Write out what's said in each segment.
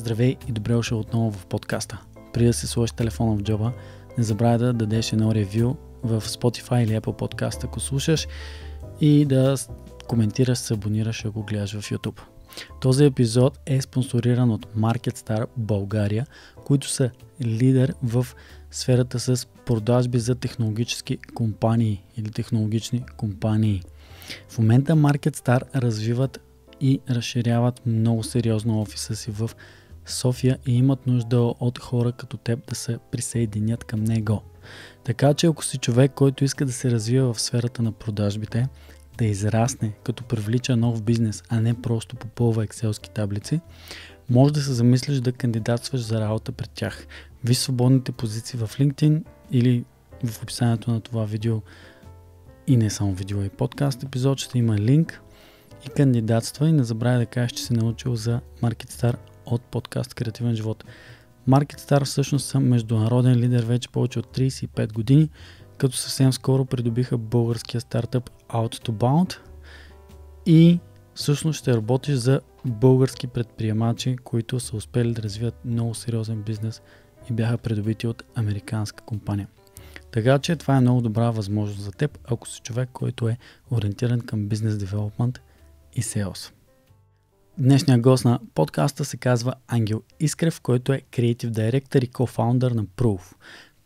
Здравей и добре дошъл отново в подкаста. При да се сложиш телефона в джоба, не забравяй да дадеш едно ревю в Spotify или Apple Podcast, ако слушаш и да коментираш, се абонираш, ако гледаш в YouTube. Този епизод е спонсориран от MarketStar България, които са лидер в сферата с продажби за технологически компании или технологични компании. В момента MarketStar развиват и разширяват много сериозно офиса си в България София и имат нужда от хора като теб да се присъединят към него. Така че ако си човек, който иска да се развива в сферата на продажбите, да израсне, като привлича нов бизнес, а не просто попълва екселски таблици, може да се замислиш да кандидатстваш за работа при тях. Ви свободните позиции в LinkedIn или в описанието на това видео и не само видео и подкаст епизод ще има линк и кандидатства и не забравяй да кажеш, че си научил за MarketStar от подкаст Креативен живот. Маркет Стар всъщност са е международен лидер вече повече от 35 години, като съвсем скоро придобиха българския стартъп Out to Bound и всъщност ще работиш за български предприемачи, които са успели да развият много сериозен бизнес и бяха придобити от американска компания. Така че това е много добра възможност за теб, ако си човек, който е ориентиран към бизнес девелопмент и селс. Днешния гост на подкаста се казва Ангел Искрев, който е креатив директор и кофаундър на Proof.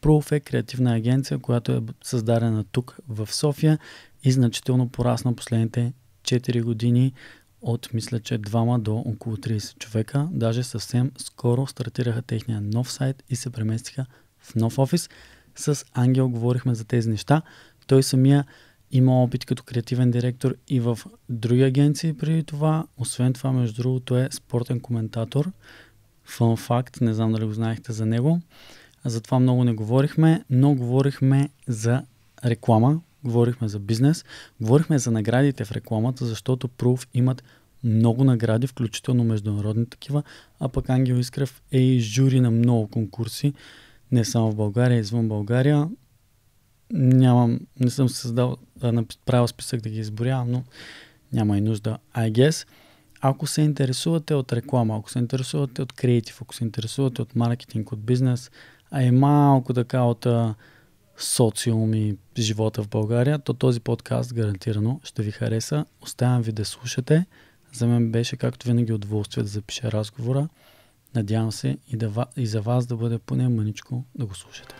Proof е креативна агенция, която е създадена тук в София и значително порасна последните 4 години от мисля, че двама до около 30 човека. Даже съвсем скоро стартираха техния нов сайт и се преместиха в нов офис. С Ангел говорихме за тези неща. Той самия има опит като креативен директор и в други агенции преди това. Освен това, между другото, е спортен коментатор. Фън факт, не знам дали го знаехте за него. Затова много не говорихме, но говорихме за реклама, говорихме за бизнес, говорихме за наградите в рекламата, защото Proof имат много награди, включително международни такива, а пък Ангел Искрев е и жюри на много конкурси, не само в България, извън България нямам, не съм създал, правил списък да ги изборявам, но няма и нужда, I guess. Ако се интересувате от реклама, ако се интересувате от креатив, ако се интересувате от маркетинг, от бизнес, а е малко така от социум и живота в България, то този подкаст гарантирано ще ви хареса. Оставям ви да слушате. За мен беше, както винаги, удоволствие да запиша разговора. Надявам се и, да, и за вас да бъде поне мъничко да го слушате.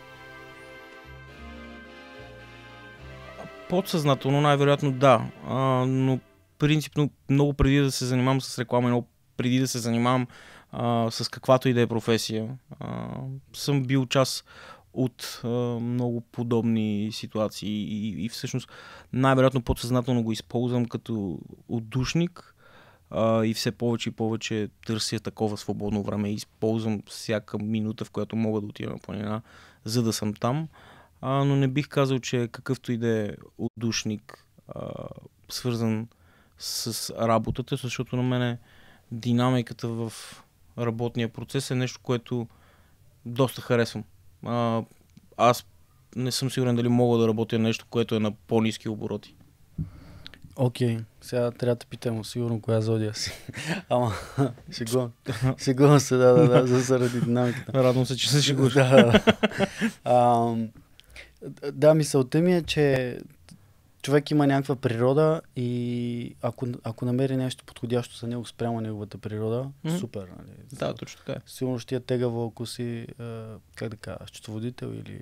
Подсъзнателно най-вероятно да, а, но принципно много преди да се занимавам с реклама, много преди да се занимавам а, с каквато и да е професия, а, съм бил част от а, много подобни ситуации и, и, и всъщност най-вероятно подсъзнателно го използвам като отдушник а, и все повече и повече търся такова свободно време и използвам всяка минута, в която мога да отида на планина, за да съм там. А, а, но не бих казал, че е какъвто и да е отдушник, а, свързан с работата, защото на мене динамиката в работния процес е нещо, което доста харесвам. А, аз не съм сигурен дали мога да работя нещо, което е на по-низки обороти. Окей, okay. сега трябва да питам сигурно коя зодия си. Ама, шегувам. Шегувам се, да, да, да, заради динамиката. Радвам се, че се шегуваш. да, да. да. Да, мисълта ми е, че човек има някаква природа и ако, ако намери нещо подходящо за него спрямо неговата природа, mm-hmm. супер. Нали? Да, за, точно така. Е. Сигурно ще я тегаво, ако си, как да кажа, счетоводител или...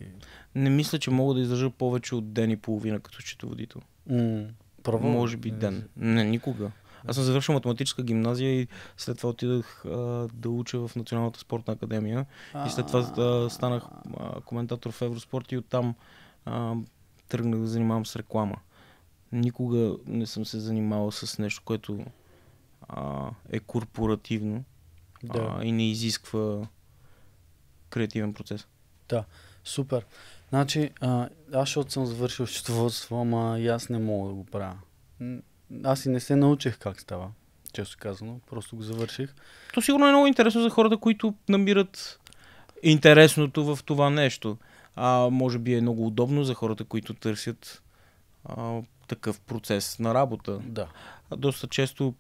Не мисля, че мога да издържа повече от ден и половина като счетоводител. Mm, право? Може би ден. Не, никога. Аз съм завършил математическа гимназия и след това отидах а, да уча в Националната спортна академия. А-а-а. И след това а, станах а, коментатор в Евроспорт и оттам а, тръгнах да занимавам с реклама. Никога не съм се занимавал с нещо, което а, е корпоративно да. а, и не изисква креативен процес. Да, супер. Значи, а, аз защото съм завършил счетоводство, ама и аз не мога да го правя аз и не се научих как става, често казано. Просто го завърших. То сигурно е много интересно за хората, които намират интересното в това нещо. А, може би е много удобно за хората, които търсят а, такъв процес на работа. Да. А, доста често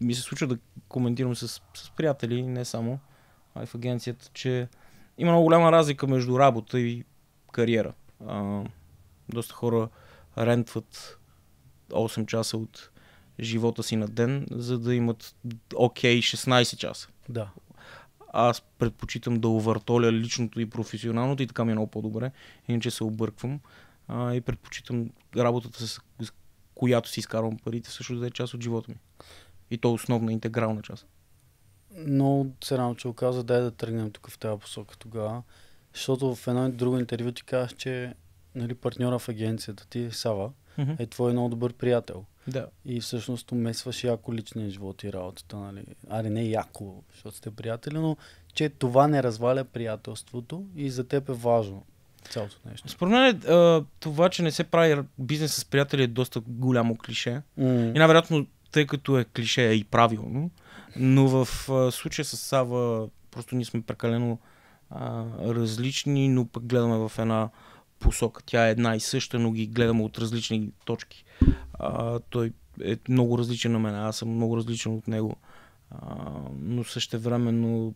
ми се случва да коментирам с, с приятели, не само, а и в агенцията, че има много голяма разлика между работа и кариера. А, доста хора рентват 8 часа от живота си на ден, за да имат окей okay, 16 часа. Да. Аз предпочитам да увъртоля личното и професионалното и така ми е много по-добре, иначе се обърквам а, и предпочитам работата с, с която си изкарвам парите също да е част от живота ми. И то е основна, интегрална част. Но се радвам, че оказа дай да тръгнем тук в тази посока тогава, защото в едно и друго интервю ти казах, че нали, партньора в агенцията ти е Сава mm-hmm. е твой много добър приятел. Да. И всъщност умесваш яко личния живот и работата, нали? Аре, не яко, защото сте приятели, но че това не разваля приятелството и за теб е важно цялото нещо. Според мен това, че не се прави бизнес с приятели е доста голямо клише. Mm. И най-вероятно, тъй като е клише е и правилно, но в а, случая с Сава просто ние сме прекалено а, различни, но пък гледаме в една посока. Тя е една и съща, но ги гледам от различни точки. А, той е много различен на мен, аз съм много различен от него. А, но същевременно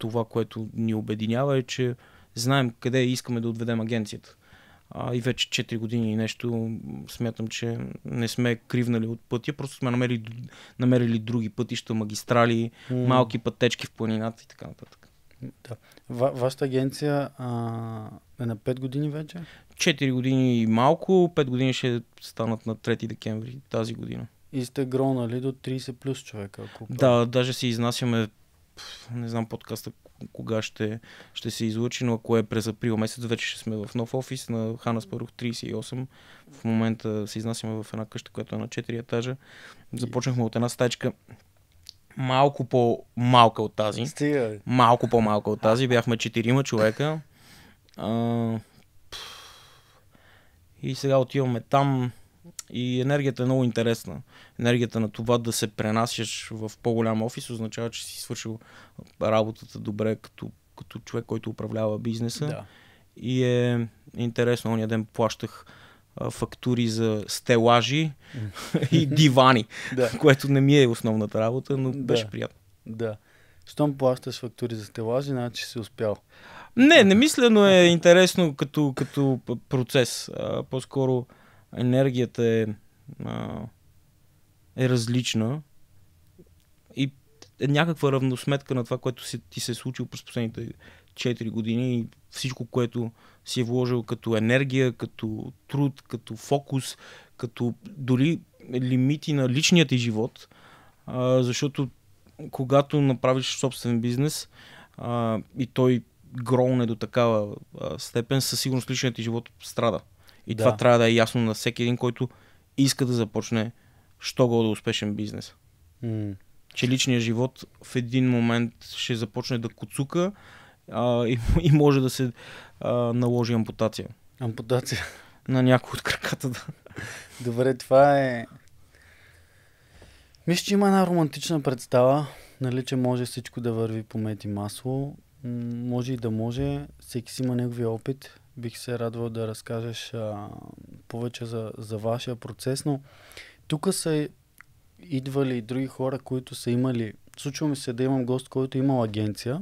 това, което ни обединява е, че знаем къде искаме да отведем агенцията. А, и вече 4 години и нещо смятам, че не сме кривнали от пътя, просто сме намерили, намерили други пътища, магистрали, mm. малки пътечки в планината и така нататък. Да. Ва, вашата агенция а, е на 5 години вече? 4 години и малко, 5 години ще станат на 3 декември тази година. И сте гронали до 30 плюс човека. Ако да, даже си изнасяме, не знам подкаста кога ще, ще се излучи, но ако е през април месец, вече ще сме в нов офис на Хана Спарух 38. В момента се изнасяме в една къща, която е на 4 етажа. Започнахме от една стачка малко по-малка от тази. Стига. Малко по-малка от тази. Бяхме четирима човека. А, и сега отиваме там. И енергията е много интересна. Енергията на това да се пренасяш в по-голям офис означава, че си свършил работата добре като, като човек, който управлява бизнеса. Да. И е интересно. Ония ден плащах фактури за стелажи и дивани, да. което не ми е основната работа, но да. беше приятно. Да. Щом плащаш фактури за стелажи, значи си успял. Не, не мисля, но е интересно като, като процес. А, по-скоро енергията е, а, е различна и е някаква равносметка на това, което си, ти се е случило през последните 4 години всичко, което си е вложил като енергия, като труд, като фокус, като дори лимити на личния ти живот, защото когато направиш собствен бизнес и той гролне до такава степен, със сигурност личният ти живот страда. И да. това трябва да е ясно на всеки един, който иска да започне що го да е успешен бизнес. Mm. Че личният живот в един момент ще започне да куцука а, и, и може да се а, наложи ампутация. Ампутация. На някой от краката, да. Добре, това е... Мисля, че има една романтична представа, нали, че може всичко да върви по мед и масло. Може и да може. Всеки си има неговия опит. Бих се радвал да разкажеш а, повече за, за вашия процес, но тук са идвали и други хора, които са имали... Случва ми се да имам гост, който е имал агенция,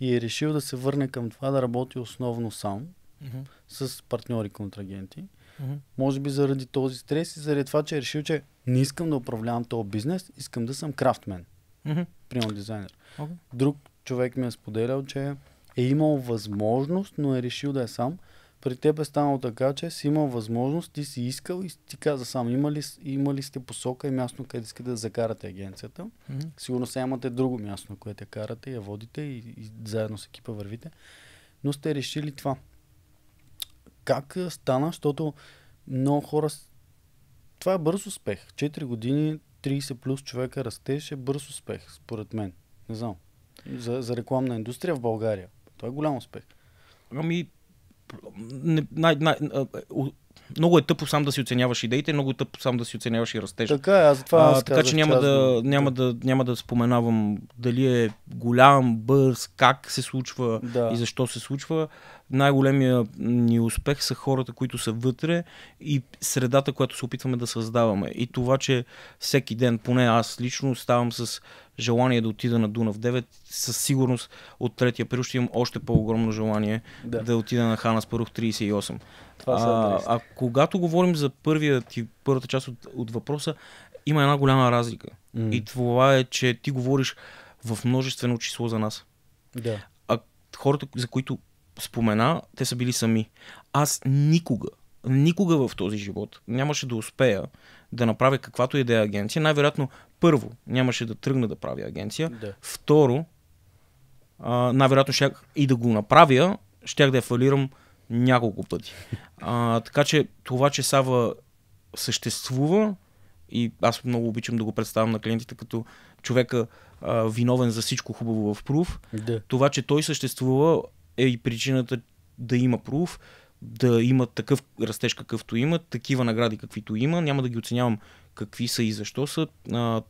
и е решил да се върне към това да работи основно сам, mm-hmm. с партньори контрагенти. Mm-hmm. Може би заради този стрес и заради това, че е решил, че не искам да управлявам този бизнес, искам да съм крафтмен. Mm-hmm. Примерно дизайнер. Okay. Друг човек ми е споделял, че е имал възможност, но е решил да е сам при теб е станало така, че си имал възможност, ти си искал и ти каза сам, има ли, има ли сте посока и място, къде искате да закарате агенцията. Mm-hmm. Сигурно сега имате друго място, което я карате, я водите и, и заедно с екипа вървите. Но сте решили това. Как стана, защото много хора... Това е бърз успех. 4 години, 30 плюс човека растеше, бърз успех, според мен. Не знам. За, за рекламна индустрия в България. Това е голям успех. Ами, не, най, най, много е тъпо сам да си оценяваш идеите, много е тъпо сам да си оценяваш и растежа. Така е, аз това а, аз Така че няма, да, да, няма, да, няма да споменавам дали е голям, бърз, как се случва да. и защо се случва. Най-големия ни успех са хората, които са вътре и средата, която се опитваме да създаваме. И това, че всеки ден, поне аз лично, ставам с желание да отида на Дунав 9, със сигурност от 3 април ще имам още по-огромно желание да, да отида на Хана Спарух 38. Това а, а когато говорим за първия ти, първата част от, от въпроса, има една голяма разлика. Mm. И това е, че ти говориш в множествено число за нас. Да. А хората, за които спомена, те са били сами. Аз никога, никога в този живот нямаше да успея да направя каквато и да е агенция, най-вероятно първо нямаше да тръгна да правя агенция, да. второ най-вероятно щях и да го направя, щях да я фалирам няколко пъти. А, така че това, че Сава съществува и аз много обичам да го представям на клиентите като човека а, виновен за всичко хубаво в Proof, да. това, че той съществува е и причината да има Proof, да имат такъв растеж, какъвто имат, такива награди, каквито има. Няма да ги оценявам какви са и защо са, а,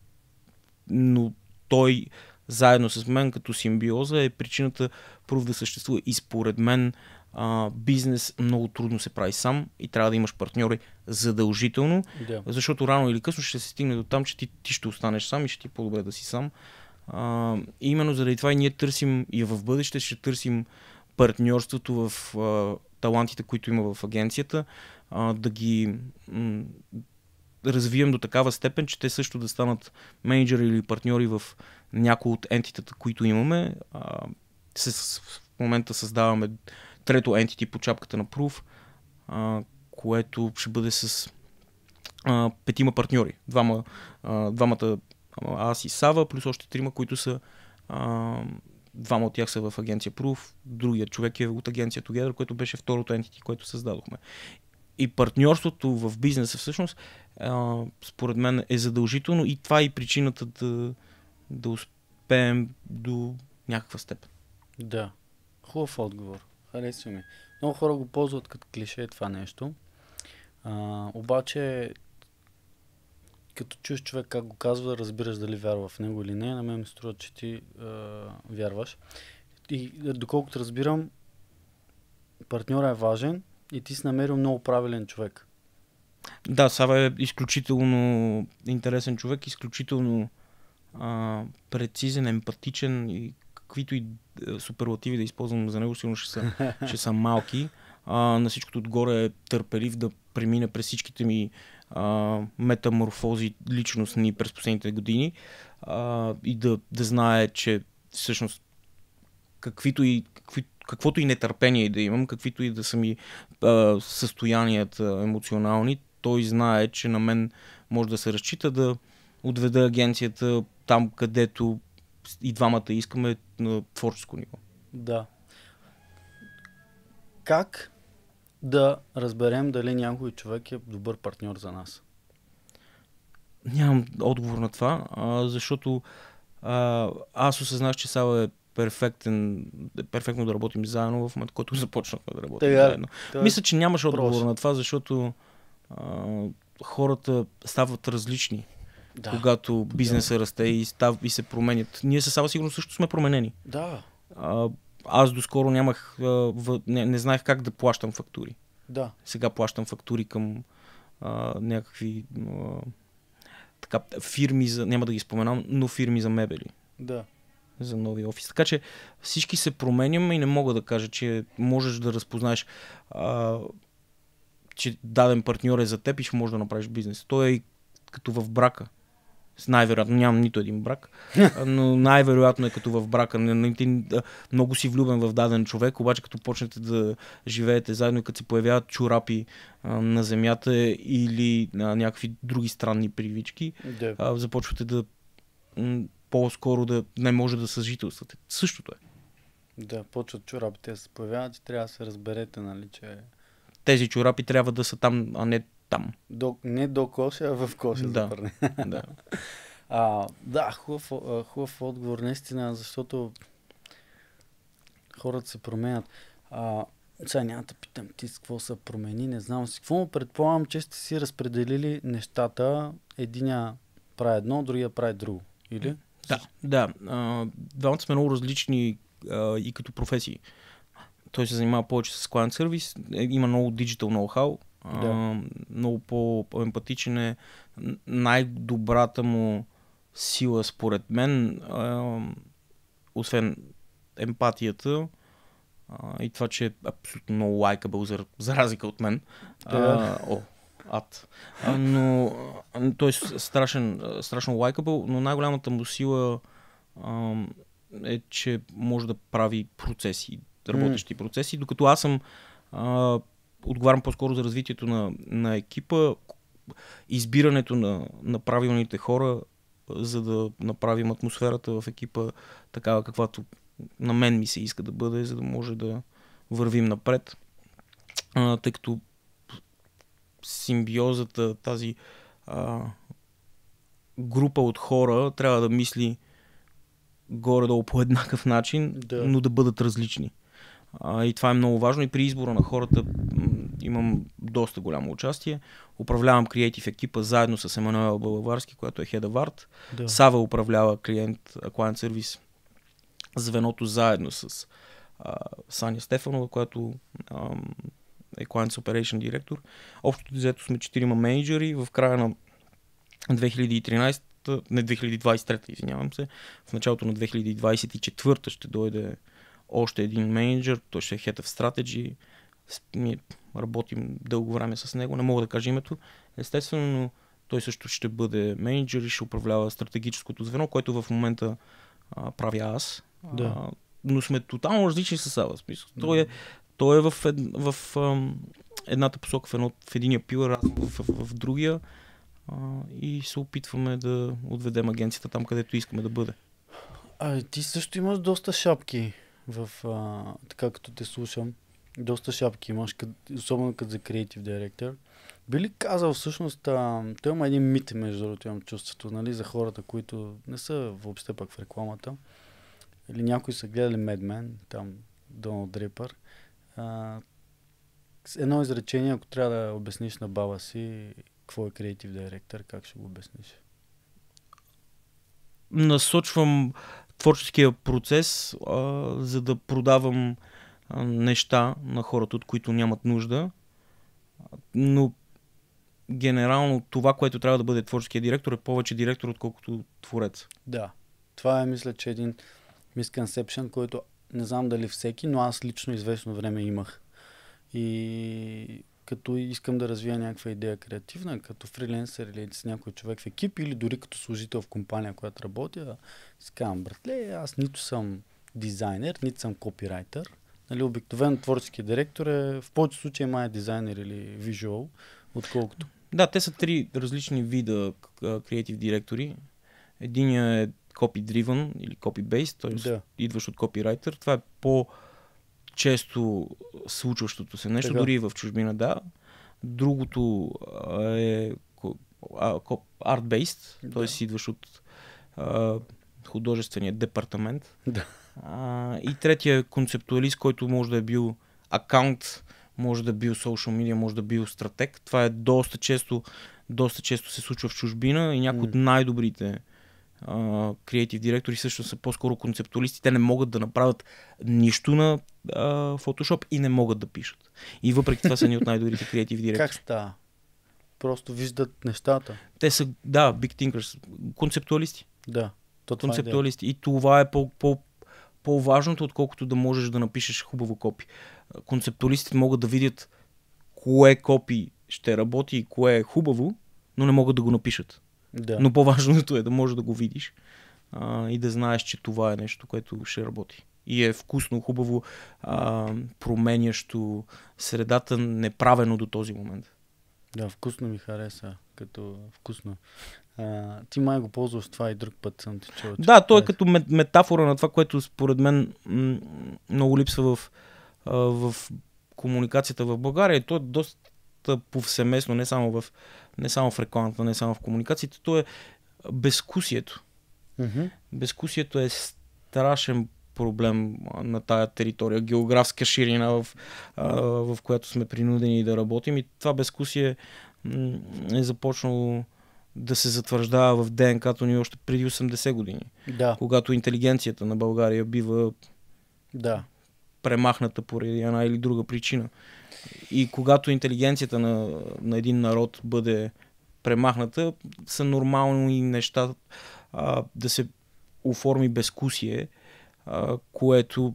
но той заедно с мен като симбиоза е причината пров да съществува. И според мен а, бизнес много трудно се прави сам и трябва да имаш партньори задължително, да. защото рано или късно ще се стигне до там, че ти, ти ще останеш сам и ще ти е по-добре да си сам. А, именно заради това и ние търсим и в бъдеще ще търсим партньорството в а, талантите, които има в агенцията, а, да ги м- развием до такава степен, че те също да станат менеджери или партньори в някои от ентитата, които имаме. А, с, в момента създаваме трето ентити по чапката на Proof, а, което ще бъде с а, петима партньори. Двама, а, двамата аз и Сава, плюс още трима, които са а, Двама от тях са в агенция Proof, другият човек е от агенция Together, което беше второто entity, което създадохме. И партньорството в бизнеса всъщност, а, според мен, е задължително и това е и причината да, да успеем до някаква степен. Да, хубав отговор. Харесва ми. Много хора го ползват като клише това нещо. А, обаче като чуеш човек как го казва, разбираш дали вярва в него или не. На мен ми струва, че ти а, вярваш. И доколкото разбирам, партньора е важен и ти си намерил много правилен човек. Да, Сава е изключително интересен човек, изключително а, прецизен, емпатичен и каквито и е, суперлативи да използвам за него, сигурно ще са, ще са малки. А, на всичкото отгоре е търпелив да премине през всичките ми а, метаморфози личностни през последните години а, и да, да знае, че всъщност каквито и, какви, каквото и нетърпение да имам, каквито и да са ми а, състоянията емоционални, той знае, че на мен може да се разчита да отведа агенцията там, където и двамата искаме на творческо ниво. Да. Как да разберем дали някой човек е добър партньор за нас? Нямам отговор на това, защото аз осъзнах, че Сава е перфектен, е перфектно да работим заедно в момента, който започнахме да работим Тега, е. заедно. Тъй, е. Мисля, че нямаш отговор просто. на това, защото а, хората стават различни да. когато бизнесът да. расте и, став, и се променят. Ние с Сава сигурно също сме променени. Да. А, аз доскоро нямах, не, не знаех как да плащам фактури. Да. Сега плащам фактури към а, някакви а, така, фирми за, няма да ги споменам, но фирми за мебели. Да. За нови офис. Така че всички се променяме и не мога да кажа, че можеш да разпознаеш а, че даден партньор е за теб и ще можеш да направиш бизнес. Той е и като в брака най-вероятно нямам нито един брак, но най-вероятно е като в брака. много си влюбен в даден човек, обаче като почнете да живеете заедно и като се появяват чорапи на земята или на някакви други странни привички, да. започвате да по-скоро да не може да съжителствате. Същото е. Да, почват чорапите да се появяват и трябва да се разберете, нали, че... Тези чорапи трябва да са там, а не там. До, не до коша, а в коша. Да. Запърне. да. А, да, хубав, хубав отговор, наистина, защото хората се променят. А, сега няма да питам ти с какво се промени, не знам си какво, предполагам, че сте си разпределили нещата. Единя прави едно, другия прави друго. Или? Да, да. Двамата сме много различни а, и като професии. Той се занимава повече с клиент сервис, има много диджитал ноу-хау, да. А, много по-емпатичен е. Най-добрата му сила, според мен, а, освен емпатията а, и това, че е абсолютно много лайкабъл, за, за разлика от мен. Да. А, о, ад. А, но той е страшен, страшно лайкабъл, но най-голямата му сила а, е, че може да прави процеси, работещи mm. процеси, докато аз съм а, отговарям по-скоро за развитието на, на екипа, избирането на, на правилните хора, за да направим атмосферата в екипа такава, каквато на мен ми се иска да бъде, за да може да вървим напред. А, тъй като симбиозата, тази а, група от хора трябва да мисли горе-долу по еднакъв начин, да. но да бъдат различни. А, и това е много важно. И при избора на хората имам доста голямо участие. Управлявам креатив екипа заедно с Емануел Балаварски, която е Head of Art. Да. Сава управлява клиент Client Service звеното заедно с а, Саня Стефанова, която а, е Clients Operation Director. Общо взето сме 4 менеджери. В края на 2013 не 2023, извинявам се, в началото на 2024 ще дойде още един менеджер, той ще е Head of Strategy, ние работим дълго време с него, не мога да кажа името, естествено, но той също ще бъде менеджер и ще управлява стратегическото звено, което в момента а, правя аз. Да. А, но сме тотално различни с Ава. Смисъл. Той, е, той е в, ед, в ам, едната посока, в, едно, в единия пилър, аз в, в, в другия а, и се опитваме да отведем агенцията там, където искаме да бъде. А, ти също имаш доста шапки в, а, така като те слушам, доста шапки имаш, къд, особено като за креатив директор. Би ли казал всъщност, а, той има един мит, между другото, имам чувството, нали, за хората, които не са въобще пак в рекламата. Или някои са гледали Mad Men, там Доналд Дрипър. едно изречение, ако трябва да обясниш на баба си какво е креатив директор, как ще го обясниш? Насочвам творческия процес, а, за да продавам а, неща на хората, от които нямат нужда. Но генерално това, което трябва да бъде творческия директор, е повече директор, отколкото творец. Да. Това е, мисля, че един мисконсепшн, който не знам дали всеки, но аз лично известно време имах. И като искам да развия някаква идея креативна, като фриленсър или с някой човек в екип, или дори като служител в компания, която работя, си казвам, братле, аз нито съм дизайнер, нито съм копирайтер. Нали, обикновен творчески директор е, в повече случаи е май е дизайнер или визуал, отколкото. Да, те са три различни вида креатив директори. Единият е copy-driven или copy-based, т.е. Да. идваш от копирайтер. Това е по- често случващото се нещо, Тега. дори и в чужбина, да. Другото е арт-бейст, да. т.е. идваш от а, художествения департамент. Да. А, и третия е концептуалист, който може да е бил акаунт, може да е бил social media, може да е бил стратег. Това е доста често, доста често се случва в чужбина и някои от най-добрите креатив директори също са по-скоро концептуалисти. Те не могат да направят нищо на Photoshop и не могат да пишат. И въпреки това са ни от най-добрите креатив директори. Как ста? Просто виждат нещата. Те са, да, big thinkers, концептуалисти. Да. То е концептуалисти. Е и това е по, по, по-важното, отколкото да можеш да напишеш хубаво копи. Концептуалистите могат да видят кое копи ще работи и кое е хубаво, но не могат да го напишат. Да. Но по-важното е да можеш да го видиш а, и да знаеш, че това е нещо, което ще работи. И е вкусно, хубаво, а, променящо средата, неправено до този момент. Да, вкусно ми хареса, като вкусно. А, ти май го ползваш това и друг път съм ти чул. Да, то е като метафора на това, което според мен много липсва в, в комуникацията в България. То е доста доста повсеместно, не само в, не само в рекламата, не само в комуникацията, то е безкусието. Mm-hmm. Безкусието е страшен проблем на тая територия, географска ширина, в, а, в която сме принудени да работим. И това безкусие е започнало да се затвърждава в ДНК-то ни още преди 80 години. Да. Когато интелигенцията на България бива да. премахната поради една или друга причина. И когато интелигенцията на, на един народ бъде премахната, са нормални неща а, да се оформи безкусие, а, което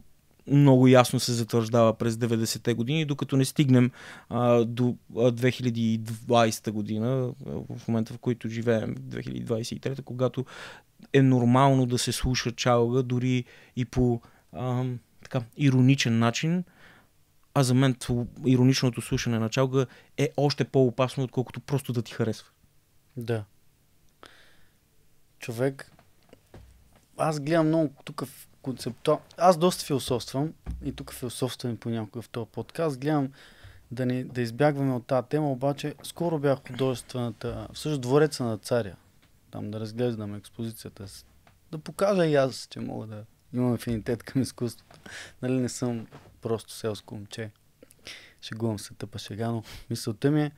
много ясно се затвърждава през 90-те години, докато не стигнем а, до 2020 година, в момента в който живеем, 2023, когато е нормално да се слуша чалга, дори и по а, така, ироничен начин, а за мен ироничното слушане на чалга е още по-опасно, отколкото просто да ти харесва. Да. Човек, аз гледам много тук в концептуал... Аз доста философствам и тук философствам понякога в този подкаст. Гледам да, не, да избягваме от тази тема, обаче скоро бях художествената, всъщност двореца на царя. Там да разглеждам експозицията. Да покажа и аз, че мога да имам афинитет към изкуството. Нали не съм просто селско момче. Шегувам се тъпа шега, но мисълта ми е,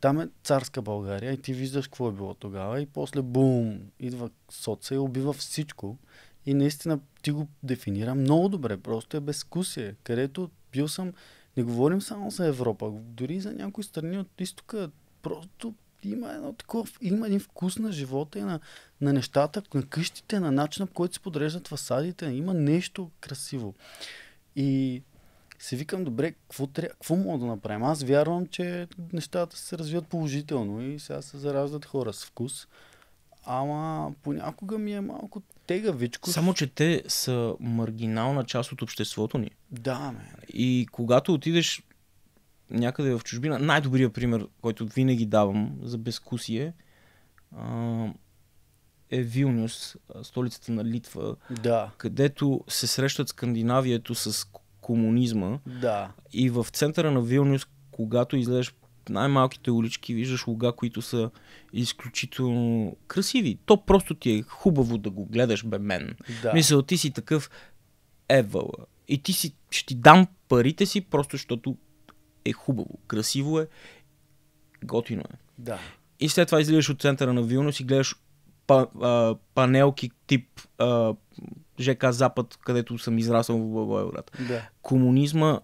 там е царска България и ти виждаш какво е било тогава и после бум, идва соца и убива всичко. И наистина ти го дефинира много добре, просто е безкусие, където бил съм, не говорим само за Европа, дори за някои страни от изтока, просто има едно такова, има един вкус на живота и на, на нещата, на къщите, на начина, по който се подреждат фасадите. Има нещо красиво. И се викам, добре, какво, тря... какво мога да направим? Аз вярвам, че нещата се развиват положително и сега се зараждат хора с вкус. Ама понякога ми е малко тегавичко. Само, че те са маргинална част от обществото ни. Да, ме. И когато отидеш някъде в чужбина, най-добрият пример, който винаги давам за безкусие, а, е Вилнюс, столицата на Литва, да. където се срещат Скандинавието с комунизма. Да. И в центъра на Вилнюс, когато излезеш най-малките улички, виждаш луга, които са изключително красиви. То просто ти е хубаво да го гледаш бе мен. Да. Мисля, ти си такъв евала. И ти си, ще ти дам парите си, просто защото е хубаво, красиво е, готино е. Да. И след това излизаш от центъра на Вилнюс и гледаш па, а, панелки тип а, ЖК Запад, където съм израсъл в Благоевград. Да. Комунизма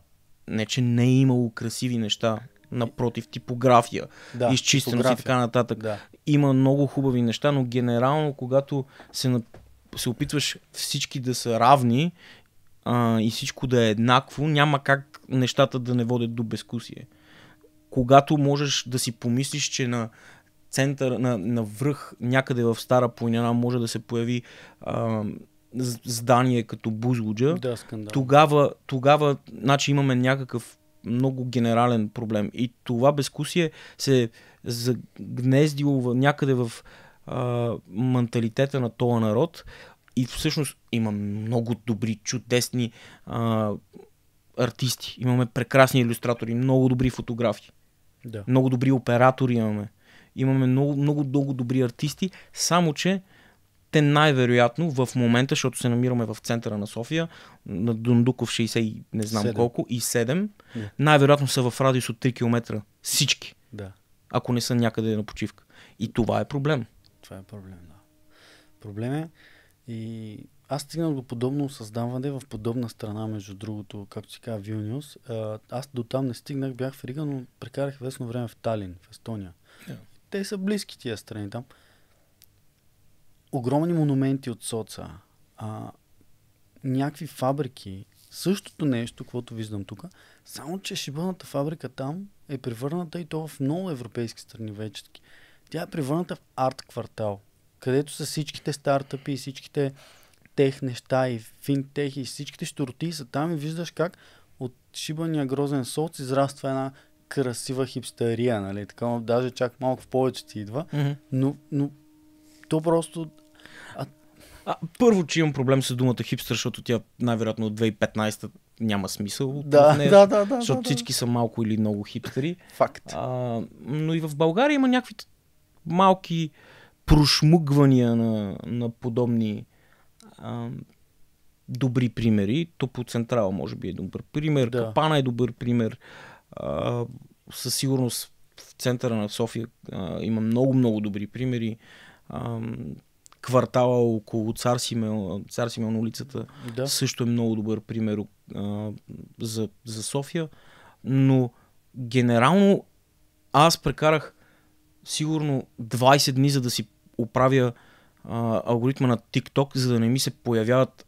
не, че не е имало красиви неща, напротив, типография, да, изчистеност и така нататък. Да. Има много хубави неща, но генерално, когато се, се опитваш всички да са равни а, и всичко да е еднакво, няма как нещата да не водят до безкусие. Когато можеш да си помислиш, че на център, на, на връх някъде в Стара планина може да се появи а, здание като Бузлуджа, да, скандал. тогава, тогава значи имаме някакъв много генерален проблем. И това безкусие се загнездило някъде в а, менталитета на този народ. И всъщност има много добри, чудесни а, артисти. Имаме прекрасни иллюстратори, много добри фотографи. Да. Много добри оператори имаме. Имаме много, много, много добри артисти, само че те най-вероятно в момента, защото се намираме в центъра на София, на Дундуков 60 и не знам 7. колко, и 7, yeah. най-вероятно са в радиус от 3 км. Всички. Да. Ако не са някъде на почивка. И това е проблем. Това е проблем, да. Проблем е и аз стигнах до подобно създаване в подобна страна, между другото, както се казва Вилниус. Аз до там не стигнах, бях в Рига, но прекарах вестно време в Талин, в Естония те са близки тия страни там. Огромни монументи от соца, а, някакви фабрики, същото нещо, което виждам тук, само че шибаната фабрика там е превърната и то в много европейски страни вече. Тя е превърната в арт квартал, където са всичките стартъпи и всичките тех неща и финтех и всичките щурти са там и виждаш как от шибания грозен соц израства една красива хипстерия, нали? Така, даже чак малко в повече ти идва, mm-hmm. но, но то просто... А... А, първо, че имам проблем с думата хипстер, защото тя най-вероятно от 2015 няма смисъл. Да, нея, да, да, да. Защото да, да. всички са малко или много хипстери. Факт. А, но и в България има някакви малки прошмугвания на, на подобни а, добри примери. Топо централа, може би е добър пример, да. Капана е добър пример със сигурност в центъра на София а, има много-много добри примери. А, квартала около Цар Симеон, Цар Симеон улицата да. също е много добър пример а, за, за София. Но генерално аз прекарах сигурно 20 дни, за да си оправя а, алгоритма на TikTok, за да не ми се появяват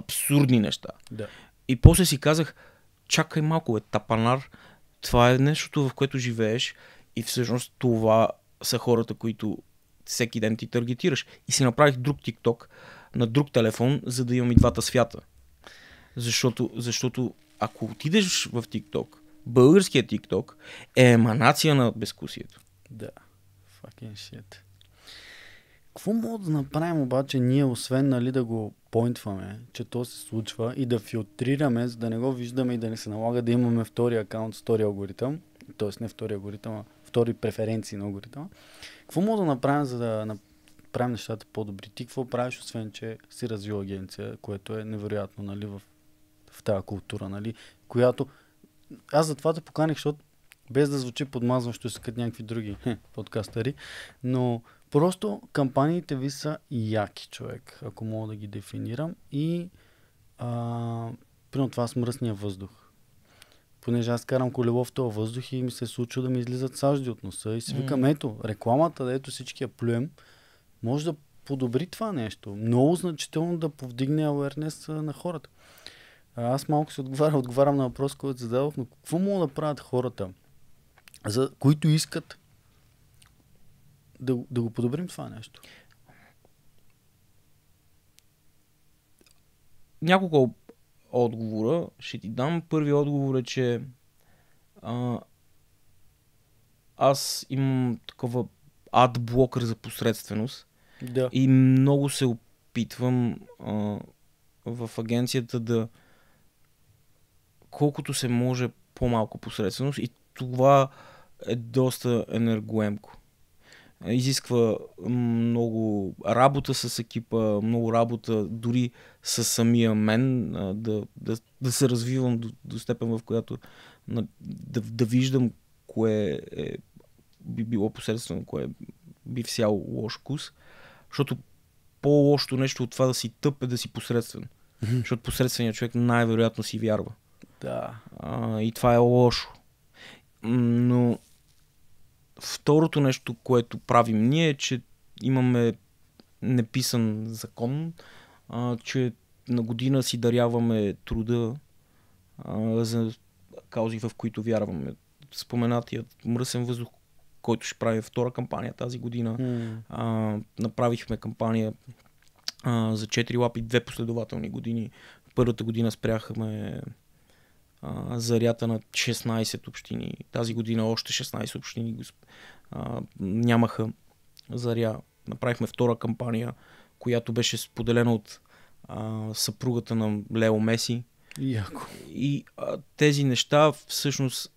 абсурдни неща. Да. И после си казах, чакай малко, е тапанар. Това е нещото, в което живееш и всъщност това са хората, които всеки ден ти таргетираш. И си направих друг TikTok на друг телефон, за да имам и двата свята. Защото, защото ако отидеш в TikTok, българския TikTok е еманация на безкусието. Да. Fucking shit. Какво мога да направим обаче ние, освен нали, да го поинтваме, че то се случва и да филтрираме, за да не го виждаме и да не се налага да имаме втори акаунт втори алгоритъм, т.е. не втори алгоритъм, а втори преференции на алгоритъма. Какво мога да направим, за да направим нещата по-добри? Ти какво правиш, освен че си развил агенция, което е невероятно нали, в, в тази култура, нали, която... Аз затова те поканих, защото без да звучи подмазващо се като някакви други подкастери, подкастъри, но Просто кампаниите ви са яки, човек, ако мога да ги дефинирам. И а, примерно това с мръсния въздух. Понеже аз карам колело в този въздух и ми се случва да ми излизат сажди от носа и си викам, mm. ето, рекламата, дето всички я плюем, може да подобри това нещо. Много значително да повдигне ауернес на хората. Аз малко се отговарям, отговарям на въпрос, който зададох, но какво могат да правят хората, за които искат да, да го подобрим това нещо? Няколко отговора ще ти дам. Първи отговор е, че а, аз имам такова адблокър за посредственост. Да. И много се опитвам а, в агенцията да колкото се може по-малко посредственост и това е доста енергоемко изисква много работа с екипа, много работа дори с самия мен, да, да, да се развивам до, до степен, в която да, да виждам кое е, би било посредствено, кое би всяло лош вкус. Защото по-лошото нещо от това да си тъп е да си посредствен. Защото посредственият човек най-вероятно си вярва. Да. А, и това е лошо. Но Второто нещо, което правим ние е, че имаме неписан закон, а, че на година си даряваме труда а, за каузи, в които вярваме. Споменатият мръсен въздух, който ще прави втора кампания тази година. Mm. А, направихме кампания а, за 4 лапи две последователни години. Първата година спряхме зарята на 16 общини. Тази година още 16 общини нямаха заря. Направихме втора кампания, която беше споделена от съпругата на Лео Меси. Яко. И а, тези неща всъщност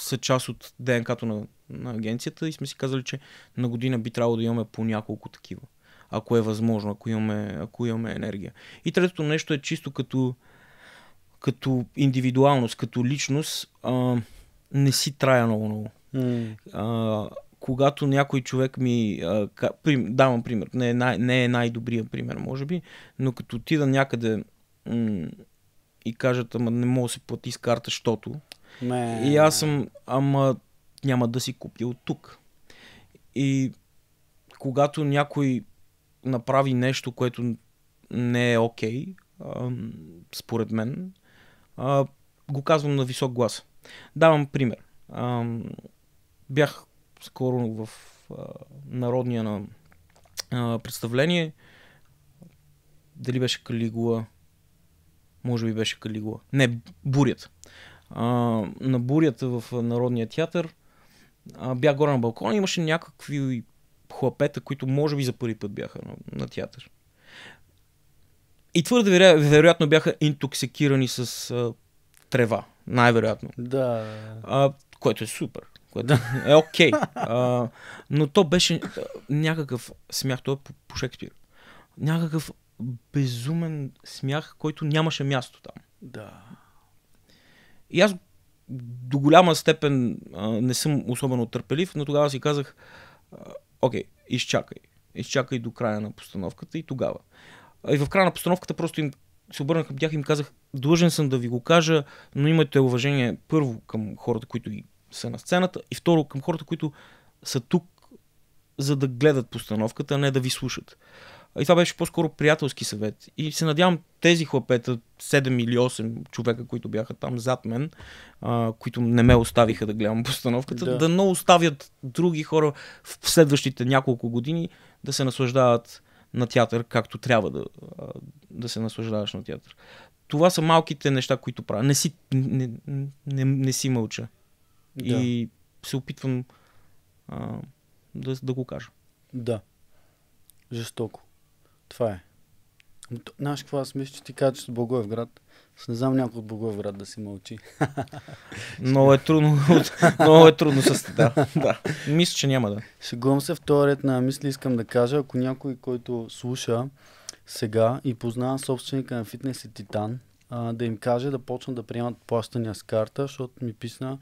са част от ДНК-то на, на агенцията и сме си казали, че на година би трябвало да имаме по няколко такива. Ако е възможно, ако имаме, ако имаме енергия. И третото нещо е чисто като като индивидуалност, като личност, а, не си трая много много. Mm. А, когато някой човек ми... А, прим, давам пример. Не е, най, не е най-добрия пример, може би, но като отида някъде м- и кажат, ама не мога да се плати с карта, защото... Не. И аз съм, ама няма да си купя от тук. И когато някой направи нещо, което не е окей, okay, според мен, а, го казвам на висок глас. Давам пример. А, бях скоро в а, народния на а, представление. Дали беше Калигула? Може би беше Калигула. Не, Бурят. А, на Бурята в Народния театър а, бях горе на балкона. Имаше някакви хлапета, които може би за първи път бяха на, на театър. И твърде веро... вероятно бяха интоксикирани с а, трева, най-вероятно. Да. А, което е супер. Което е окей. Okay. но то беше някакъв смях, той е по, по Шекспир. Някакъв безумен смях, който нямаше място там. Да. И аз до голяма степен а, не съм особено търпелив, но тогава си казах, окей, okay, изчакай. Изчакай до края на постановката и тогава. И в края на постановката просто им се обърнах към тях и им казах, длъжен съм да ви го кажа, но имате уважение първо към хората, които са на сцената и второ към хората, които са тук, за да гледат постановката, а не да ви слушат. И това беше по-скоро приятелски съвет. И се надявам тези хлапета, 7 или 8 човека, които бяха там зад мен, а, които не ме оставиха да гледам постановката, да, да не оставят други хора в следващите няколко години да се наслаждават на театър, както трябва да, да се наслаждаваш на театър. Това са малките неща, които правя. Не си, не, не, не си мълча. Да. И се опитвам а, да, да го кажа. Да. Жестоко. Това е. Знаеш какво аз мисля, че ти кажа, че с Благоевград. Аз не знам някой от Благоевград да си мълчи. много е трудно. много е трудно с да, да. Мисля, че няма да. Шегувам се в този ред на мисли, искам да кажа, ако някой, който слуша сега и познава собственика на фитнес и Титан, а, да им каже да почнат да приемат плащания с карта, защото ми писна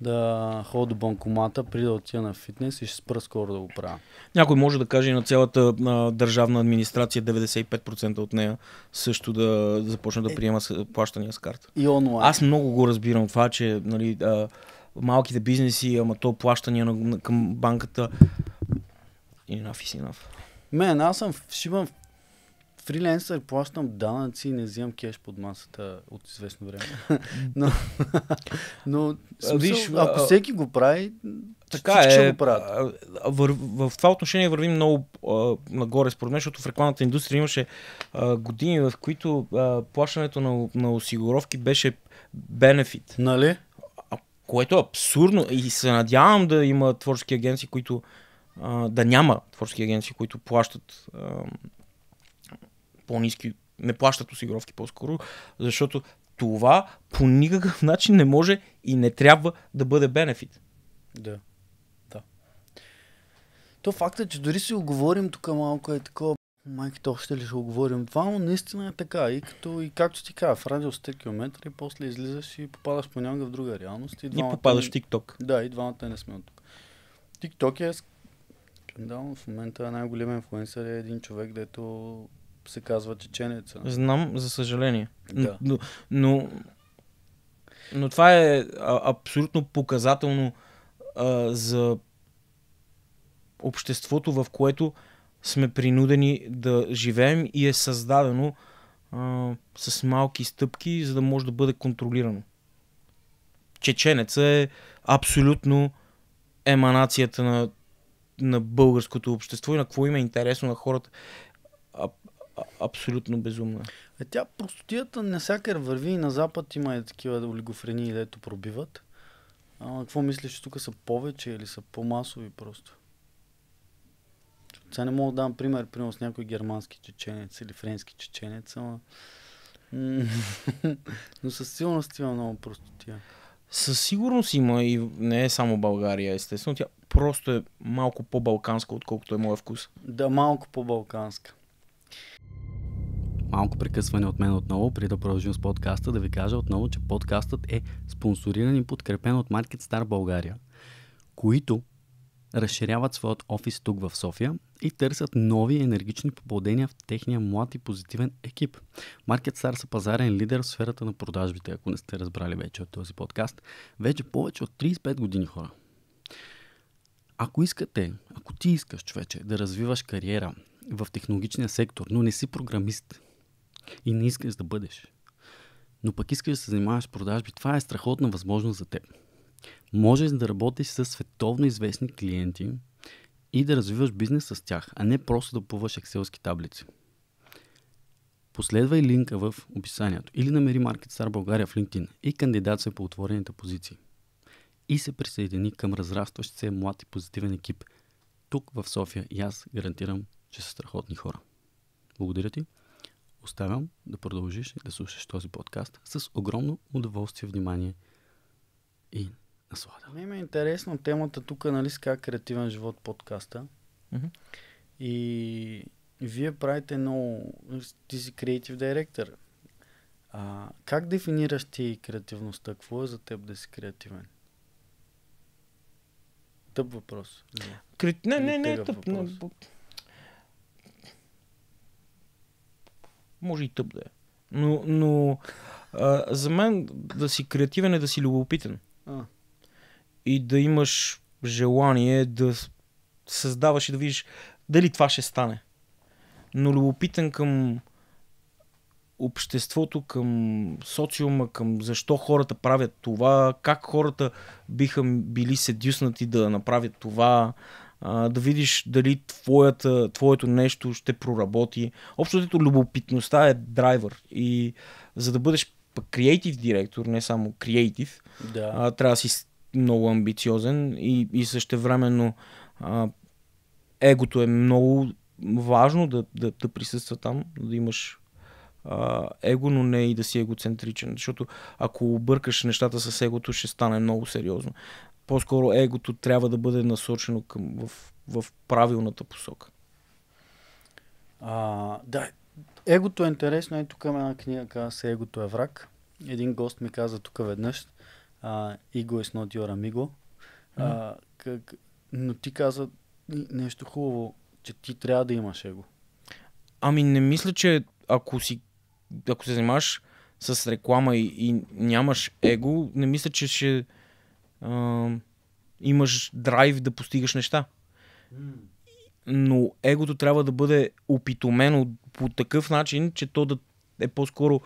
да ходя до банкомата, преди да отида на фитнес и ще спра скоро да го правя. Някой може да каже и на цялата а, държавна администрация, 95% от нея също да започне да е. приема с, плащания с карта. И онлайн. Аз много го разбирам това, че нали, а, малките бизнеси, ама то плащания на, на, към банката. Enough is enough. Мен, аз съм, ще имам фриленсър, плащам данъци, и не взимам кеш под масата от известно време. но, но смисъл, Виж, ако всеки го прави, така е. Го правят. В, в, в това отношение вървим много а, нагоре, според мен, защото в рекламната индустрия имаше а, години, в които а, плащането на, на осигуровки беше бенефит. Нали? което е абсурдно и се надявам да има творчески агенции, които а, да няма творчески агенции, които плащат а, по-низки, не плащат осигуровки по-скоро, защото това по никакъв начин не може и не трябва да бъде бенефит. Да. Да. То факта, е, че дори си оговорим тук малко е такова, майките още ли ще оговорим това, но наистина е така. И, като, и както ти кажа, в радио 100 км и после излизаш и попадаш по в друга реалност. И, двамата... и попадаш в TikTok. Да, и двамата не сме от тук. TikTok е да, В момента най големият инфлуенсър е един човек, дето се казва чеченеца. Знам, за съжаление. Да. Но, но, но това е абсолютно показателно а, за обществото, в което сме принудени да живеем и е създадено а, с малки стъпки, за да може да бъде контролирано. Чеченеца е абсолютно еманацията на, на българското общество и на какво им е интересно на хората абсолютно безумна. Е, тя простотията всякър върви и на запад има и такива олигофрении, дето пробиват. А, какво мислиш, че тук са повече или са по-масови просто? Сега не мога да дам пример, примерно с някой германски чеченец или френски чеченец, ама... Но със сигурност има много простотия. Със сигурност има и не е само България, естествено. Тя просто е малко по-балканска, отколкото е моят вкус. Да, малко по-балканска. Малко прекъсване от мен отново, при да продължим с подкаста, да ви кажа отново, че подкастът е спонсориран и подкрепен от Market Star България, които разширяват своят офис тук в София и търсят нови енергични попадения в техния млад и позитивен екип. MarketStar са пазарен лидер в сферата на продажбите, ако не сте разбрали вече от този подкаст. Вече повече от 35 години хора. Ако искате, ако ти искаш, човече, да развиваш кариера в технологичния сектор, но не си програмист и не искаш да бъдеш. Но пък искаш да се занимаваш с продажби. Това е страхотна възможност за теб. Можеш да работиш с световно известни клиенти и да развиваш бизнес с тях, а не просто да плуваш екселски таблици. Последвай линка в описанието или намери MarketStar България в LinkedIn и кандидатствай по отворените позиции. И се присъедини към разрастващ се млад и позитивен екип тук в София и аз гарантирам, че са страхотни хора. Благодаря ти оставям да продължиш и да слушаш този подкаст с огромно удоволствие, внимание и наслада. Ми е интересно темата тук, нали, с как е креативен живот подкаста. Uh-huh. И вие правите много... Ти си креатив директор. А, как дефинираш ти креативността? Какво е за теб да си креативен? Тъп въпрос. Не, не, не, не тъп. Не, Може и тъп да е. Но, но а, за мен да си креативен е да си любопитен. А. И да имаш желание да създаваш и да видиш дали това ще стане. Но любопитен към обществото, към социума, към защо хората правят това, как хората биха били седюснати да направят това, а, да видиш дали твоята, твоето нещо ще проработи. Общото любопитността е драйвер и за да бъдеш креатив директор, не само креатив, да. А, трябва да си много амбициозен и, и същевременно а, егото е много важно да, да, да присъства там, да имаш а, его, но не и да си егоцентричен. Защото ако объркаш нещата с егото, ще стане много сериозно по-скоро егото трябва да бъде насочено към, в, в правилната посока. А, да, егото е интересно. Ето тук една книга, казва се Егото е враг. Един гост ми каза тук веднъж Иго Ego е с not your но ти каза нещо хубаво, че ти трябва да имаш его. Ами не мисля, че ако си ако се занимаваш с реклама и, и нямаш его, не мисля, че ще имаш драйв да постигаш неща. Но егото трябва да бъде опитомено по такъв начин, че то да е по-скоро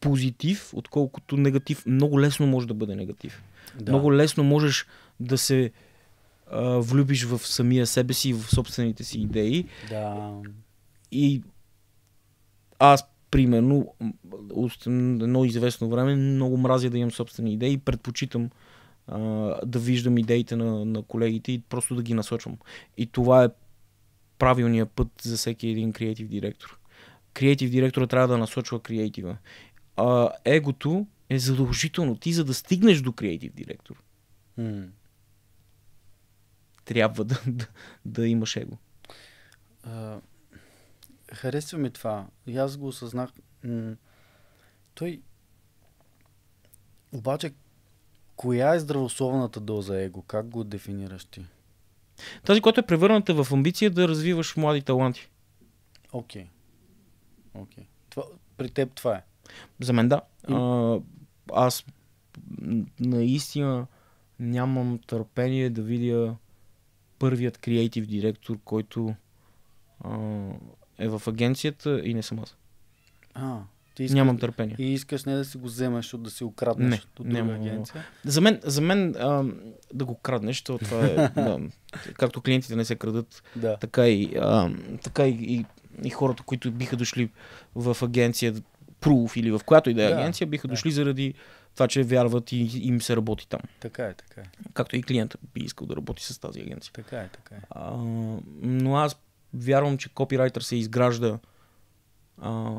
позитив, отколкото негатив. Много лесно може да бъде негатив. Да. Много лесно можеш да се а, влюбиш в самия себе си, в собствените си идеи. Да. И аз, примерно, от едно известно време много мразя да имам собствени идеи и предпочитам да виждам идеите на, на колегите и просто да ги насочвам. И това е правилният път за всеки един креатив директор. Креатив директора трябва да насочва креатива. А егото е задължително. Ти за да стигнеш до креатив директор, mm. трябва да, да, да имаш его. Uh, харесва ми това. И аз го осъзнах. той обаче Коя е здравословната доза его? Как го дефинираш ти? Тази, която е превърната в амбиция да развиваш млади таланти. Окей. Okay. Okay. при теб това е? За мен да. А, аз наистина нямам търпение да видя първият креатив директор, който а, е в агенцията и не съм аз. А, ти искаш, Нямам търпение. И искаш не да си го вземеш, защото да си краднеш не, от друга няма, агенция. За мен, за мен а, да го краднеш, защото това е... да, както клиентите не се крадат, да. така, и, а, така и, и, и хората, които биха дошли в агенция Proof или в която и да е агенция, биха да. дошли заради това, че вярват и им се работи там. Така е, така е. Както и клиента би искал да работи с тази агенция. Така е, така е. А, но аз вярвам, че копирайтер се изгражда а,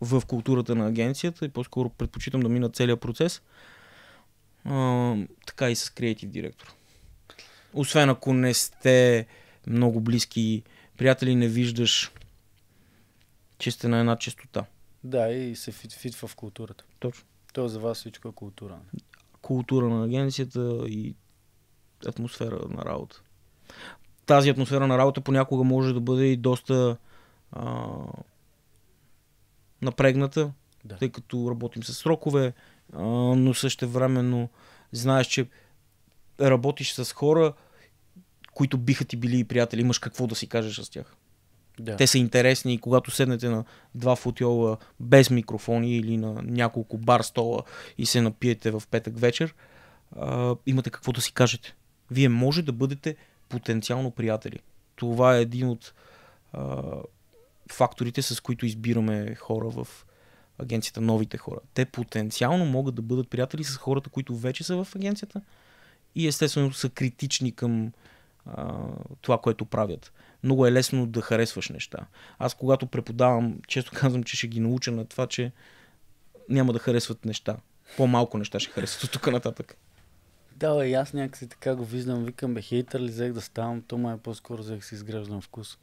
в културата на агенцията и по-скоро предпочитам да мина целият процес, а, така и с креатив директор. Освен ако не сте много близки приятели, не виждаш, че сте на една честота. Да, и се фит, фитва в културата. Точно. То е за вас всичко е култура. Култура на агенцията и атмосфера на работа. Тази атмосфера на работа понякога може да бъде и доста а, напрегната, да. тъй като работим с срокове, а, но също времено знаеш, че работиш с хора, които биха ти били и приятели, имаш какво да си кажеш с тях. Да. Те са интересни и когато седнете на два футиола без микрофони или на няколко бар стола и се напиете в петък вечер, а, имате какво да си кажете. Вие може да бъдете потенциално приятели. Това е един от а, факторите, с които избираме хора в агенцията, новите хора. Те потенциално могат да бъдат приятели с хората, които вече са в агенцията и естествено са критични към а, това, което правят. Много е лесно да харесваш неща. Аз когато преподавам, често казвам, че ще ги науча на това, че няма да харесват неща. По-малко неща ще харесват от тук нататък. Да, бе, аз някакси така го виждам, викам бе, хейтър ли взех да ставам, то е по-скоро взех си изграждам вкус.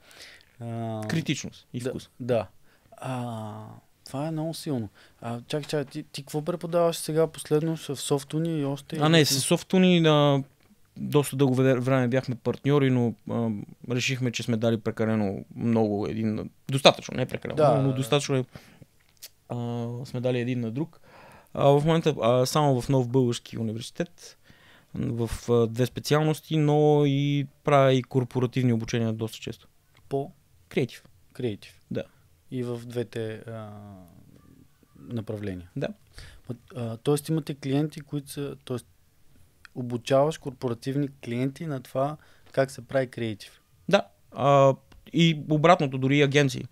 А, Критичност и вкус. Да. да. А, това е много силно. А, чакай, чакай, ти, ти какво преподаваш сега последно в софтуни и още? А, не, с софтуни а, доста дълго време бяхме партньори, но а, решихме, че сме дали прекалено много един. Достатъчно, не прекалено, да. но достатъчно е, а, сме дали един на друг. А, в момента а, само в Нов Български университет в а, две специалности, но и правя и корпоративни обучения доста често. По Креатив. Креатив. Да. И в двете а, направления. Да. А, тоест имате клиенти, които са... Тоест обучаваш корпоративни клиенти на това как се прави креатив. Да. А, и обратното, дори и агенции.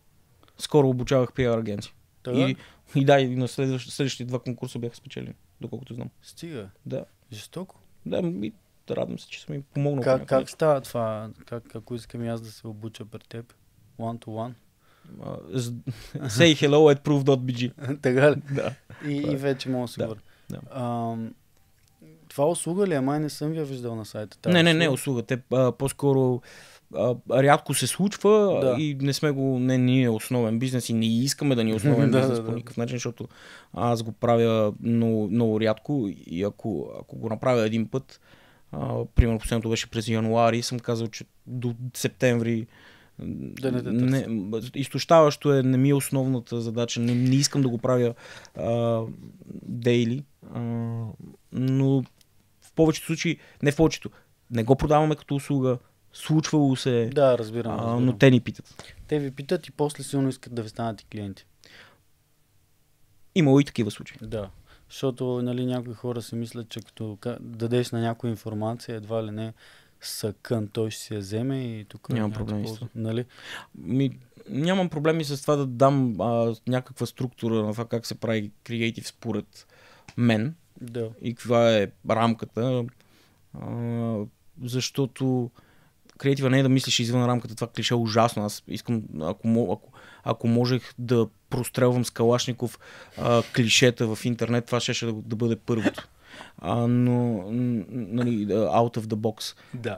Скоро обучавах PR агенции. Тога? И, и да, и на следващ, следващите два конкурса бяха спечелени, доколкото знам. Стига. Да. Жестоко. Да, ми, радвам се, че съм им помогнал. Как, как става това? Как, ако искам и аз да се обуча при теб? One-to-one. Uh, say hello at proof.bg. така ли? Да. И, и е. вече мога да се да. говоря. Да. Uh, това услуга ли е? Май не съм ви я виждал на сайта. не, не, не, услуга. Те а, по-скоро а, рядко се случва да. и не сме го, не е основен бизнес и не искаме да ни е основен бизнес да, да, по никакъв начин, защото аз го правя много, много рядко и ако, ако го направя един път, а, примерно последното беше през януари, съм казал, че до септември да не, не, изтощаващо е, не ми е основната задача, не, не искам да го правя дейли, но в повечето случаи, не в повечето, не го продаваме като услуга, случвало се е, Да, разбирам. разбирам. но те ни питат. Те ви питат и после силно искат да ви станат и клиенти. Имало и такива случаи. Да. Защото нали, някои хора си мислят, че като дадеш на някоя информация, едва ли не, сакън, той ще си я вземе и тук... Няма проблеми с това. Нали? Ми, нямам проблеми с това да дам а, някаква структура на това как се прави креатив според мен. Да. И каква е рамката. А, защото креатива не е да мислиш извън рамката. Това клише е ужасно. Аз искам, ако, ако, ако можех да прострелвам с Калашников а, клишета в интернет, това ще, ще да, да бъде първото а, но нали, out of the box. Да.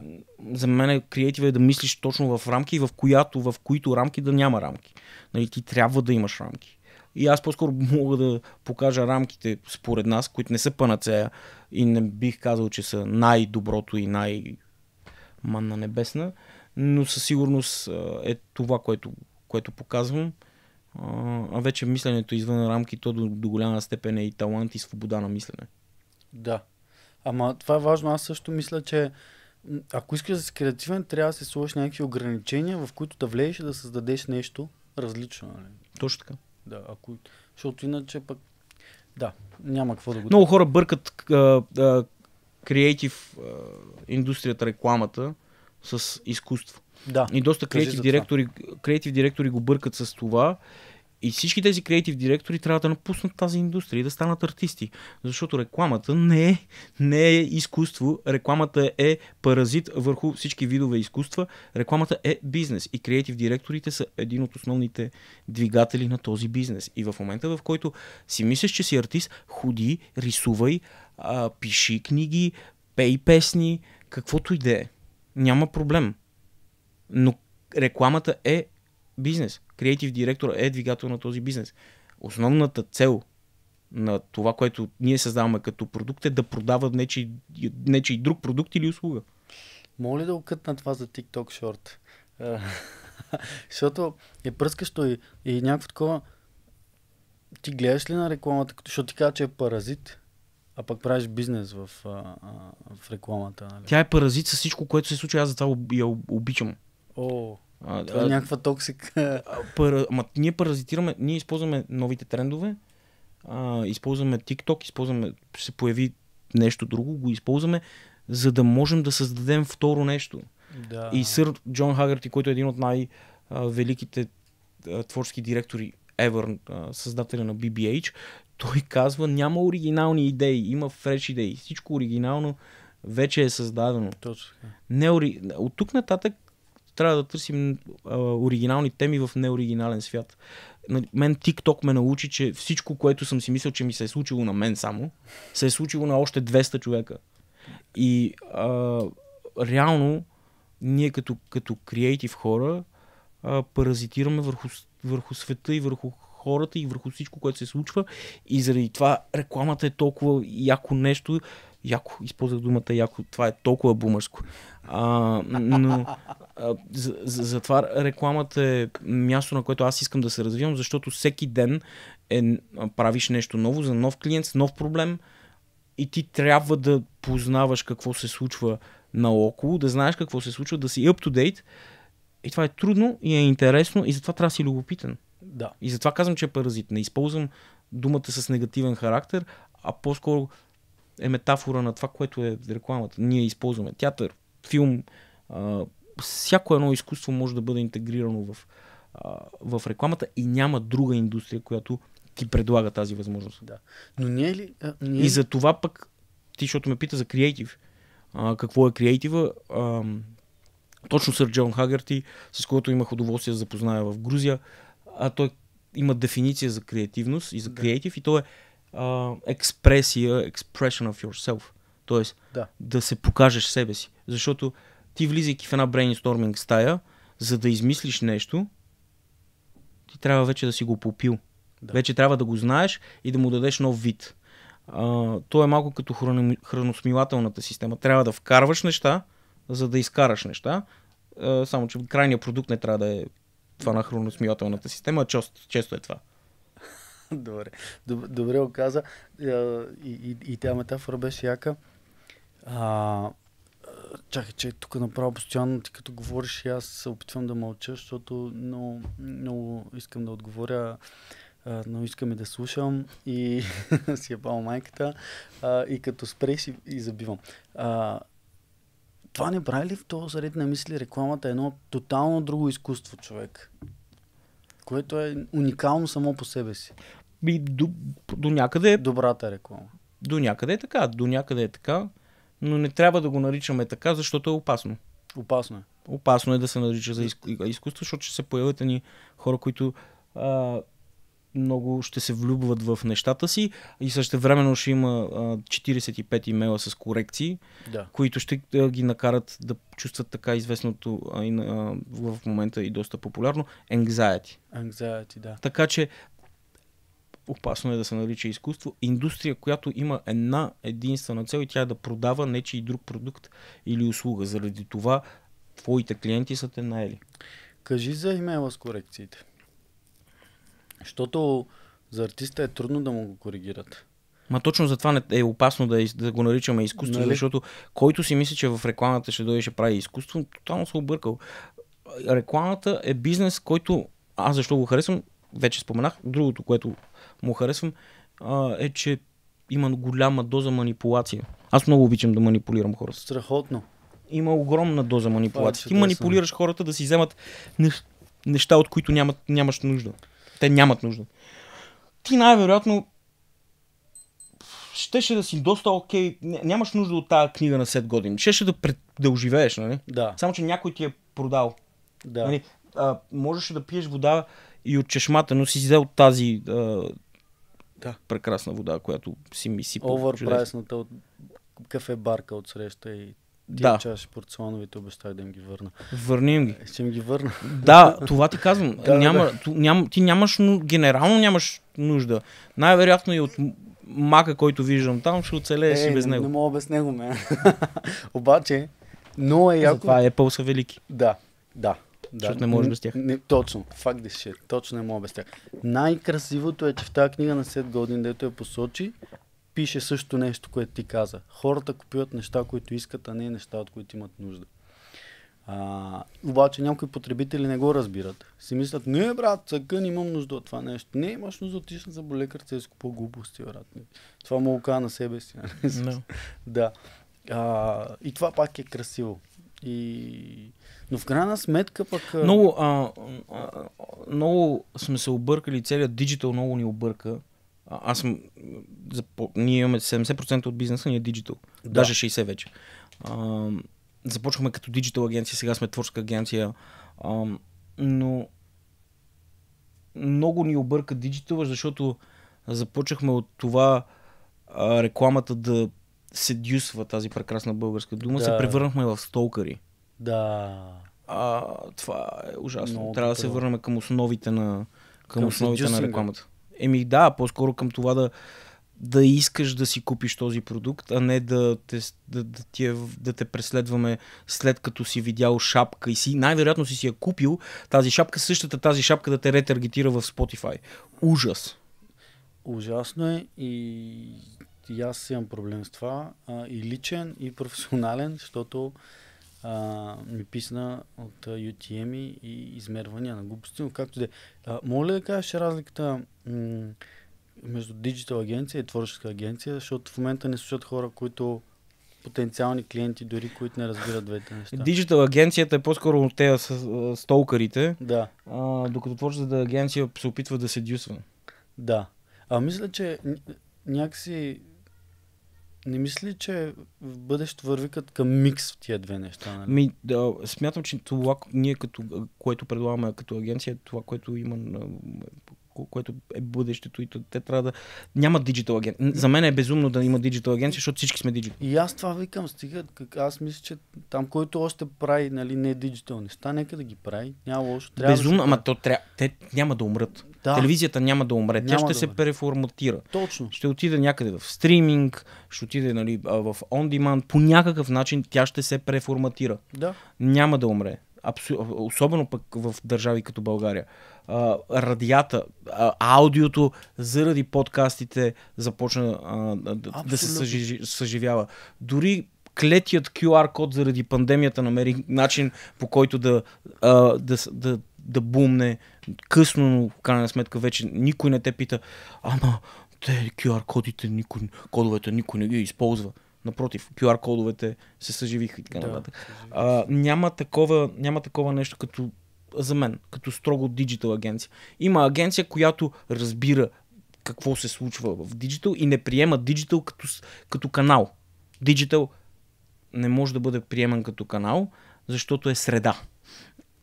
За мен е креатива е да мислиш точно в рамки, в, която, в които рамки да няма рамки. Нали, ти трябва да имаш рамки. И аз по-скоро мога да покажа рамките според нас, които не са панацея и не бих казал, че са най-доброто и най- манна небесна, но със сигурност е това, което, което показвам. А вече мисленето извън рамки, то до, до голяма степен е и талант и свобода на мислене. Да. Ама това е важно. Аз също мисля, че ако искаш да си креативен, трябва да се сложиш някакви ограничения, в които да влезеш и да създадеш нещо различно. Нали? Точно така. Да, ако... Защото иначе пък... Да, няма какво да го... Много хора бъркат креатив индустрията, рекламата с изкуство. Да. И доста креатив директори, креатив директори го бъркат с това и всички тези креатив директори трябва да напуснат тази индустрия и да станат артисти. Защото рекламата не е, не е изкуство, рекламата е паразит върху всички видове изкуства, рекламата е бизнес. И креатив директорите са един от основните двигатели на този бизнес. И в момента, в който си мислиш, че си артист, ходи, рисувай, а, пиши книги, пей песни, каквото и да е. Няма проблем. Но рекламата е бизнес креатив директор е двигател на този бизнес. Основната цел на това, което ние създаваме като продукт е да продават нечи, нечи друг продукт или услуга. Моля ли да окътна това за TikTok шорт? Е, защото е пръскащо и, и някакво такова... Ти гледаш ли на рекламата, защото ти кажа, че е паразит, а пък правиш бизнес в, а, а, в рекламата. Нали? Тя е паразит с всичко, което се случва. Аз затова я обичам. О. А, е, Това е а, някаква токсик. Пара, ма, ние паразитираме, ние използваме новите трендове, а, използваме TikTok, използваме, се появи нещо друго, го използваме, за да можем да създадем второ нещо. Да. И сър Джон Хагърти, който е един от най-великите творчески директори ever, създателя на BBH, той казва, няма оригинални идеи, има фреш идеи. Всичко оригинално вече е създадено. Точно. Не, ори... От тук нататък трябва да търсим а, оригинални теми в неоригинален свят. Мен TikTok ме научи, че всичко, което съм си мислил, че ми се е случило на мен само, се е случило на още 200 човека. И а, реално, ние като, като креатив хора а, паразитираме върху, върху света и върху хората и върху всичко, което се случва. И заради това рекламата е толкова яко нещо, яко, използвах думата яко, това е толкова бумърско. А, но а, за, за, затова рекламата е място, на което аз искам да се развивам, защото всеки ден е, правиш нещо ново за нов клиент, с нов проблем и ти трябва да познаваш какво се случва наоколо, да знаеш какво се случва, да си up-to-date. И това е трудно и е интересно и затова трябва да си любопитен. Да. И затова казвам, че е паразит. Не използвам думата с негативен характер, а по-скоро е метафора на това, което е рекламата. Ние използваме театър, филм, а, всяко едно изкуство може да бъде интегрирано в, а, в рекламата и няма друга индустрия, която ти предлага тази възможност. Да. Но не е ли... А, не е... И за това пък, ти, защото ме пита за креатив, а, какво е креатива, а, точно сър Джон Хагърти, с който имах удоволствие да запозная в Грузия, а той има дефиниция за креативност и за креатив да. и то е uh, експресия, expression of yourself. Тоест, да. да се покажеш себе си. Защото ти влизайки в една брейнсторминг стая, за да измислиш нещо, ти трябва вече да си го попил. Да. Вече трябва да го знаеш и да му дадеш нов вид. Uh, то е малко като хран... храносмилателната система. Трябва да вкарваш неща, за да изкараш неща. Uh, само, че крайният продукт не трябва да е това на храносмилателната система, а често, често е това. Добре. Добре, добре го каза. Е, и, и, и тя метафора беше яка. А, чакай, че тук направо постоянно, ти като говориш, и аз се опитвам да мълча, защото много, много искам да отговоря, но искам и да слушам и си е бал майката. А, и като спреш и, и забивам. А, това не прави ли в този заред на мисли рекламата е едно тотално друго изкуство, човек? Което е уникално само по себе си би до, до някъде... Е Добрата реклама. До някъде е така, до някъде е така, но не трябва да го наричаме така, защото е опасно. Опасно е. Опасно е да се нарича за изку... изкуство, защото ще се появят ни хора, които а, много ще се влюбват в нещата си и също времено ще има а, 45 имейла с корекции, да. които ще а, ги накарат да чувстват така известното а, и, а, в момента и доста популярно anxiety. Anxiety, да. Така че опасно е да се нарича изкуство, индустрия, която има една единствена цел и тя е да продава нечи и друг продукт или услуга. Заради това твоите клиенти са те наели. Кажи за имейла с корекциите. Защото за артиста е трудно да му го коригират. Ма точно затова не е опасно да, да го наричаме изкуство, нали? защото който си мисли, че в рекламата ще дойде ще прави изкуство, тотално се е объркал. Рекламата е бизнес, който аз защо го харесвам, вече споменах. Другото, което му харесвам, а, е, че има голяма доза манипулация. Аз много обичам да манипулирам хората. Страхотно. Има огромна доза е манипулация. Ти манипулираш хората да си вземат неща, от които нямат, нямаш нужда. Те нямат нужда. Ти най-вероятно щеше да си доста окей, нямаш нужда от тази книга на 7 години. Щеше да, пред, да оживееш, нали? Да. Само, че някой ти е продал. Да. Нали? А, можеш да пиеш вода и от чешмата, но си взел тази, а, да. Прекрасна вода, която си ми си. Оверпрайсната от кафе барка от среща и ти да. чаши порционовите обещах да им ги върна. Върни им ги. Е, ще им ги върна. Да, това ти казвам. да, няма, да. Ту, ням, ти нямаш, генерално нямаш нужда. Най-вероятно и от мака, който виждам там, ще оцелееш и е, без не, него. Не мога без него, ме. Обаче, но е яко... Затова Apple са велики. Да, да. Да, защото не може без тях. Не, точно, факт да ще, точно не мога без тях. Най-красивото е, че в тази книга на Сет Годин, дето я посочи, пише също нещо, което ти каза. Хората купуват неща, които искат, а не неща, от които имат нужда. А, обаче някои потребители не го разбират. Си мислят, не брат, цъкън, имам нужда от това нещо. Не, имаш нужда, отиш на заболекар, се изкупа глупости, брат. Това му ока на себе си. No. Нали? да. А, и това пак е красиво. И... Но в крайна сметка пък... Много, а, а, много сме се объркали, целият диджитал много ни обърка. А, аз съм... За, ние имаме 70% от бизнеса ни е диджитал. Да. Даже 60 вече. А, започваме като диджитал агенция, сега сме творческа агенция. А, но много ни обърка диджитал, защото започнахме от това а, рекламата да седюсва тази прекрасна българска дума, да. се превърнахме в столкари. Да. А, това е ужасно. Много Трябва да се върнем към основите на, към, към основите на рекламата. Еми да, по-скоро към това да, да искаш да си купиш този продукт, а не да те, да, да, ти, е да те преследваме след като си видял шапка и си, най-вероятно си си я купил тази шапка, същата тази шапка да те ретаргетира в Spotify. Ужас! Ужасно е и и аз имам проблем с това. А, и личен, и професионален, защото а, ми писна от UTM и измервания на глупости, но както де. А, моля да кажеш разликата м- между диджитал агенция и творческа агенция, защото в момента не слушат хора, които потенциални клиенти, дори които не разбират двете неща. Диджитал агенцията е по-скоро от те с столкарите, да. а, докато творческата агенция се опитва да се дюсва. Да. А мисля, че някакси не мисли, че в бъдещето върви като към микс в тия две неща? Нали? Ми, да, смятам, че това, ние като, което предлагаме като агенция, е това, което има което е бъдещето и те трябва да... Няма диджитал агент. За мен е безумно да има диджитал агенция, защото всички сме диджитал. И аз това викам, стига, аз мисля, че там, който още прави, нали, не е диджитал неща, нека да ги прави. Няма лошо. Трябва безумно, да ама то трябва... Те няма да умрат. Да. Телевизията няма да умре. Няма Тя ще да се переформатира. преформатира. Точно. Ще отиде някъде в стриминг, ще отиде нали, в он demand По някакъв начин тя ще се преформатира. Да. Няма да умре особено пък в държави като България. А, радията, а, аудиото заради подкастите започна а, да, да се съжи, съживява. Дори клетият QR код заради пандемията намери начин по който да, а, да, да, да бумне късно, но в крайна сметка вече никой не те пита, ама те QR кодите, никой, кодовете никой не ги използва. Напротив, QR кодовете се съживиха и така да, нататък. А, няма, такова, няма такова нещо като за мен, като строго диджитал агенция. Има агенция, която разбира какво се случва в диджитал и не приема диджитал като, като канал. Диджитал не може да бъде приеман като канал, защото е среда,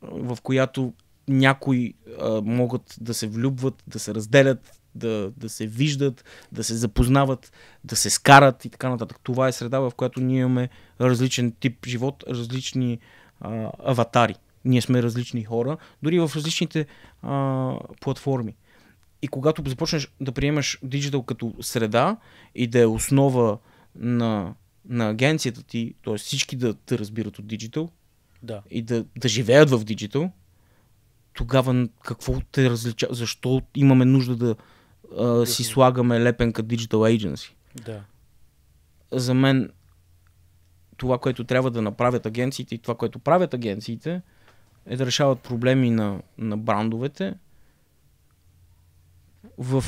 в която някои а, могат да се влюбват, да се разделят, да, да се виждат, да се запознават, да се скарат и така нататък. Това е среда, в която ние имаме различен тип живот, различни а, аватари. Ние сме различни хора, дори в различните а, платформи. И когато започнеш да приемаш диджитал като среда и да е основа на, на агенцията ти, т.е. всички да те разбират от диджитал да. и да, да живеят в диджитал, тогава какво те различава? Защо имаме нужда да а, си слагаме лепенка Digital Agency. Да. За мен това, което трябва да направят агенциите и това, което правят агенциите, е да решават проблеми на, на брандовете в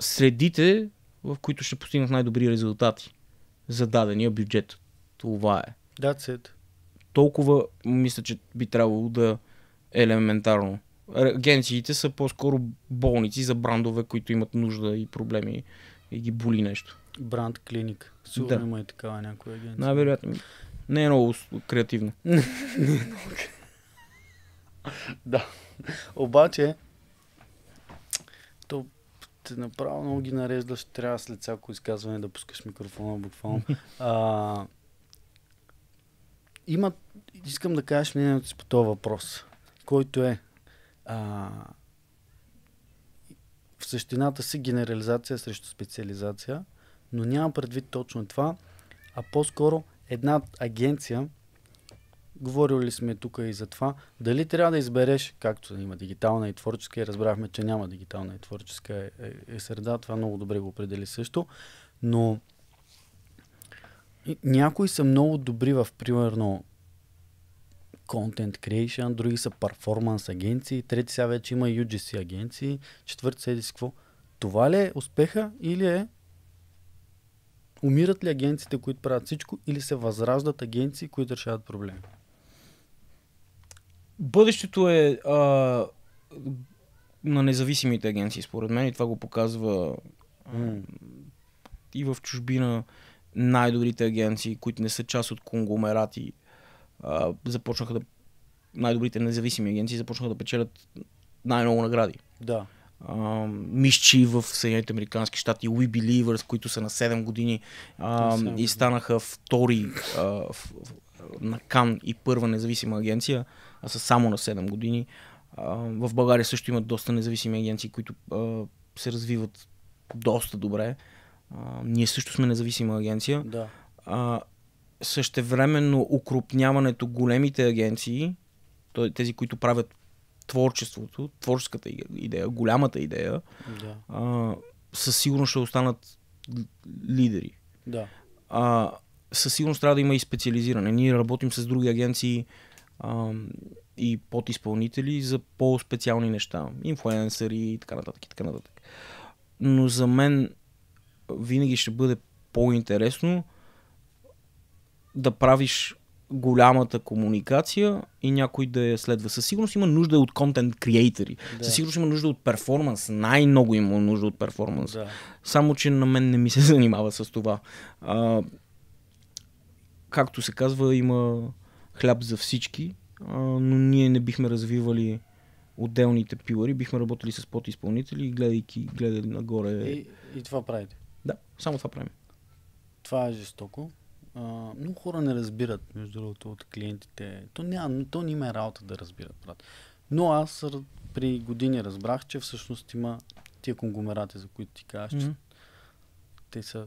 средите, в които ще постигнат най-добри резултати за дадения бюджет. Това е. That's it. Толкова мисля, че би трябвало да е елементарно агенциите са по-скоро болници за брандове, които имат нужда и проблеми и ги боли нещо. Бранд клиник. Сигурно да. има и такава някоя агенция. Най-вероятно. Не е много креативно. не е много Да. Обаче, то те направо много ги нареждаш. Трябва след всяко изказване да пускаш микрофона буквално. А, има, искам да кажеш мнението си по този въпрос, който е а, в същината си генерализация срещу специализация, но няма предвид точно това, а по-скоро една агенция, говорили ли сме тук и за това, дали трябва да избереш, както има дигитална и творческа, и разбрахме, че няма дигитална и творческа е, е, е среда, това много добре го определи също, но някои са много добри в, примерно, контент creation, други са перформанс агенции, трети сега вече има UGC агенции, четвърти седи с какво. Това ли е успеха или е умират ли агенциите, които правят всичко или се възраждат агенции, които решават проблеми? Бъдещето е а, на независимите агенции, според мен, и това го показва mm. и в чужбина най-добрите агенции, които не са част от конгломерати, започнаха да най-добрите независими агенции започнаха да печелят най-много награди. Да. А, мишчи в Съединените Американски щати, We Believers, които са на 7 години а, 7 и станаха втори а, в, на Кан и първа независима агенция, а са само на 7 години. А, в България също имат доста независими агенции, които а, се развиват доста добре. А, ние също сме независима агенция. Да. А, същевременно укрупняването големите агенции, тези, които правят творчеството, творческата идея, голямата идея, да. а, със сигурност ще останат лидери. Да. А, със сигурност трябва да има и специализиране. Ние работим с други агенции а, и подизпълнители за по-специални неща. Инфлуенсъри и така нататък. И така нататък. Но за мен винаги ще бъде по-интересно да правиш голямата комуникация и някой да я следва. Със сигурност има нужда от контент креатори. Да. Със сигурност има нужда от перформанс. Най-много има нужда от перформанс. Да. Само, че на мен не ми се занимава с това. А, както се казва, има хляб за всички, а, но ние не бихме развивали отделните пилари, бихме работили с подизпълнители, гледайки, гледали нагоре. И, и това правите? Да, само това правим. Това е жестоко а, много хора не разбират, между другото, от клиентите. То, няма, то не има е работа да разбират, брат. Но аз при години разбрах, че всъщност има тия конгломерати, за които ти казваш, mm-hmm. че те са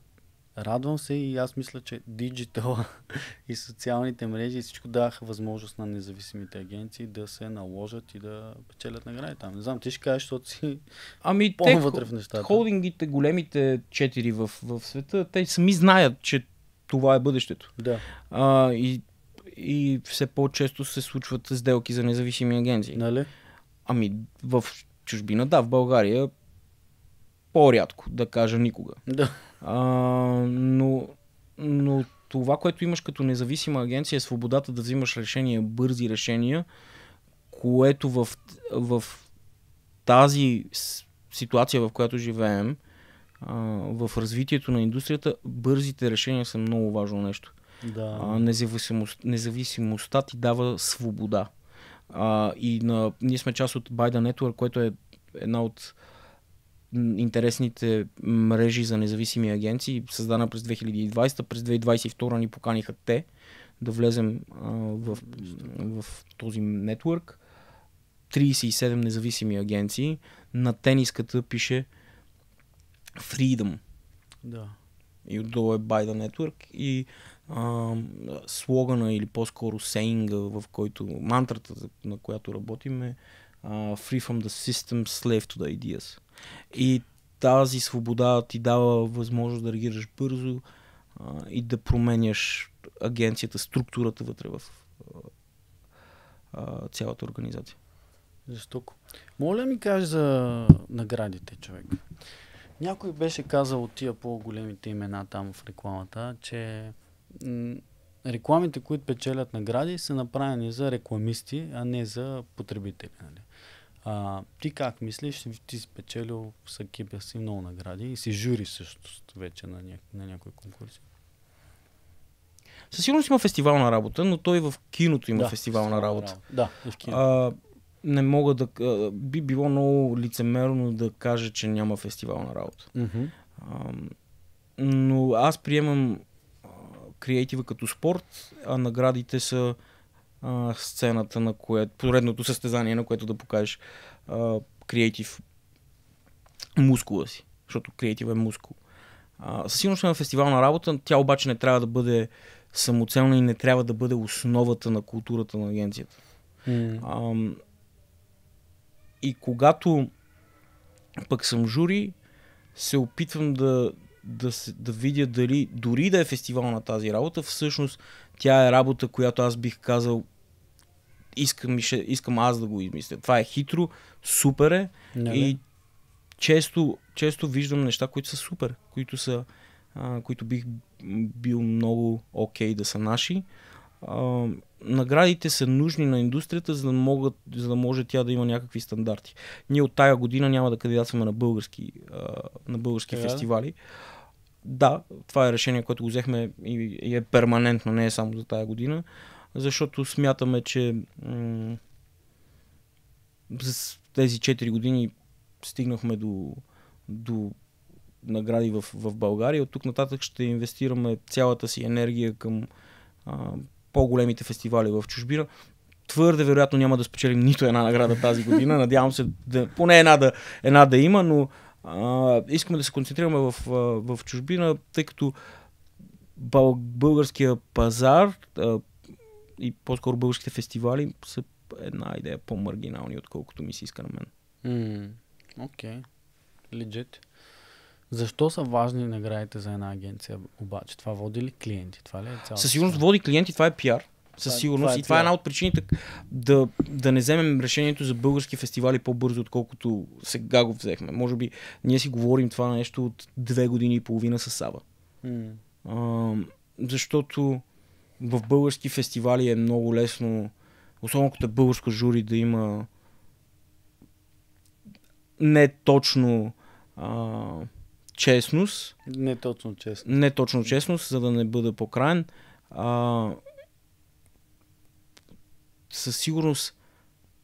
Радвам се и аз мисля, че диджитал и социалните мрежи и всичко даха възможност на независимите агенции да се наложат и да печелят награди там. Не знам, ти ще кажеш, защото си ами, по-вътре в нещата. Холдингите, големите четири в, в света, те сами знаят, че това е бъдещето. Да. А, и, и все по-често се случват сделки за независими агенции. Нали? Ами в чужбина, да, в България по-рядко, да кажа никога. Да. А, но, но това, което имаш като независима агенция е свободата да взимаш решения, бързи решения, което в, в тази ситуация, в която живеем, в развитието на индустрията бързите решения са много важно нещо. Да. А, независимост, независимостта ти дава свобода. А, и на, ние сме част от Byda Network, което е една от интересните мрежи за независими агенции, създана през 2020, през 2022 ни поканиха те да влезем а, в, в този нетворк. 37 независими агенции. На тениската пише Freedom. Да. И отдолу е By the Network и а, слогана или по-скоро сейнга, в който мантрата, на която работим е Uh, free from the system, slave to the ideas. И тази свобода ти дава възможност да реагираш бързо а, и да променяш агенцията, структурата вътре в а, цялата организация. Жестоко. Моля ми кажеш за наградите, човек. Някой беше казал от тия по-големите имена там в рекламата, че рекламите, които печелят награди, са направени за рекламисти, а не за потребители. Нали? А, ти как мислиш? Ти си печелил с екипа си много награди и си жури също вече на, ня... на някои конкурси. Със сигурност има фестивална работа, но той в киното има да, фестивална работа. работа. Да, в киното не мога да... Би било много лицемерно да кажа, че няма фестивална работа. Mm-hmm. но аз приемам креатива като спорт, а наградите са сцената, на което... Поредното състезание, на което да покажеш креатив мускула си. Защото креатив е мускул. със сигурност на фестивална работа, тя обаче не трябва да бъде самоцелна и не трябва да бъде основата на културата на агенцията. Mm. А, и когато пък съм жури, се опитвам да, да, се, да видя дали, дори да е фестивал на тази работа, всъщност тя е работа, която аз бих казал искам, искам аз да го измисля. Това е хитро, супер е не, и често, често виждам неща, които са супер, които са а, които бих бил много окей okay да са наши наградите са нужни на индустрията, за да, могат, за да може тя да има някакви стандарти. Ние от тая година няма да кандидатстваме на български, а, на български yeah. Е. фестивали. Да, това е решение, което го взехме и, и е перманентно, не е само за тая година, защото смятаме, че м- с тези 4 години стигнахме до, до награди в, в България. От тук нататък ще инвестираме цялата си енергия към а, по-големите фестивали в чужбина, твърде вероятно няма да спечелим нито една награда тази година. Надявам се, да, поне една да, една да има, но а, искаме да се концентрираме в, в чужбина, тъй като българския пазар а, и по-скоро българските фестивали са една идея по-маргинални, отколкото ми се иска на мен. Окей. Mm, okay. Legit. Защо са важни наградите за една агенция обаче? Това води ли клиенти? Това ли е цялата Със сигурност води клиенти, това е пиар. Със е- сигурност. Това е, и това е една от причините да, да не вземем решението за български фестивали по-бързо, отколкото сега го взехме. Може би ние си говорим това нещо от две години и половина с Сава. Mm. А, защото в български фестивали е много лесно, особено като е българско жури, да има не точно а, честност. Не точно честност. Не точно честност, за да не бъда покраен. А, със сигурност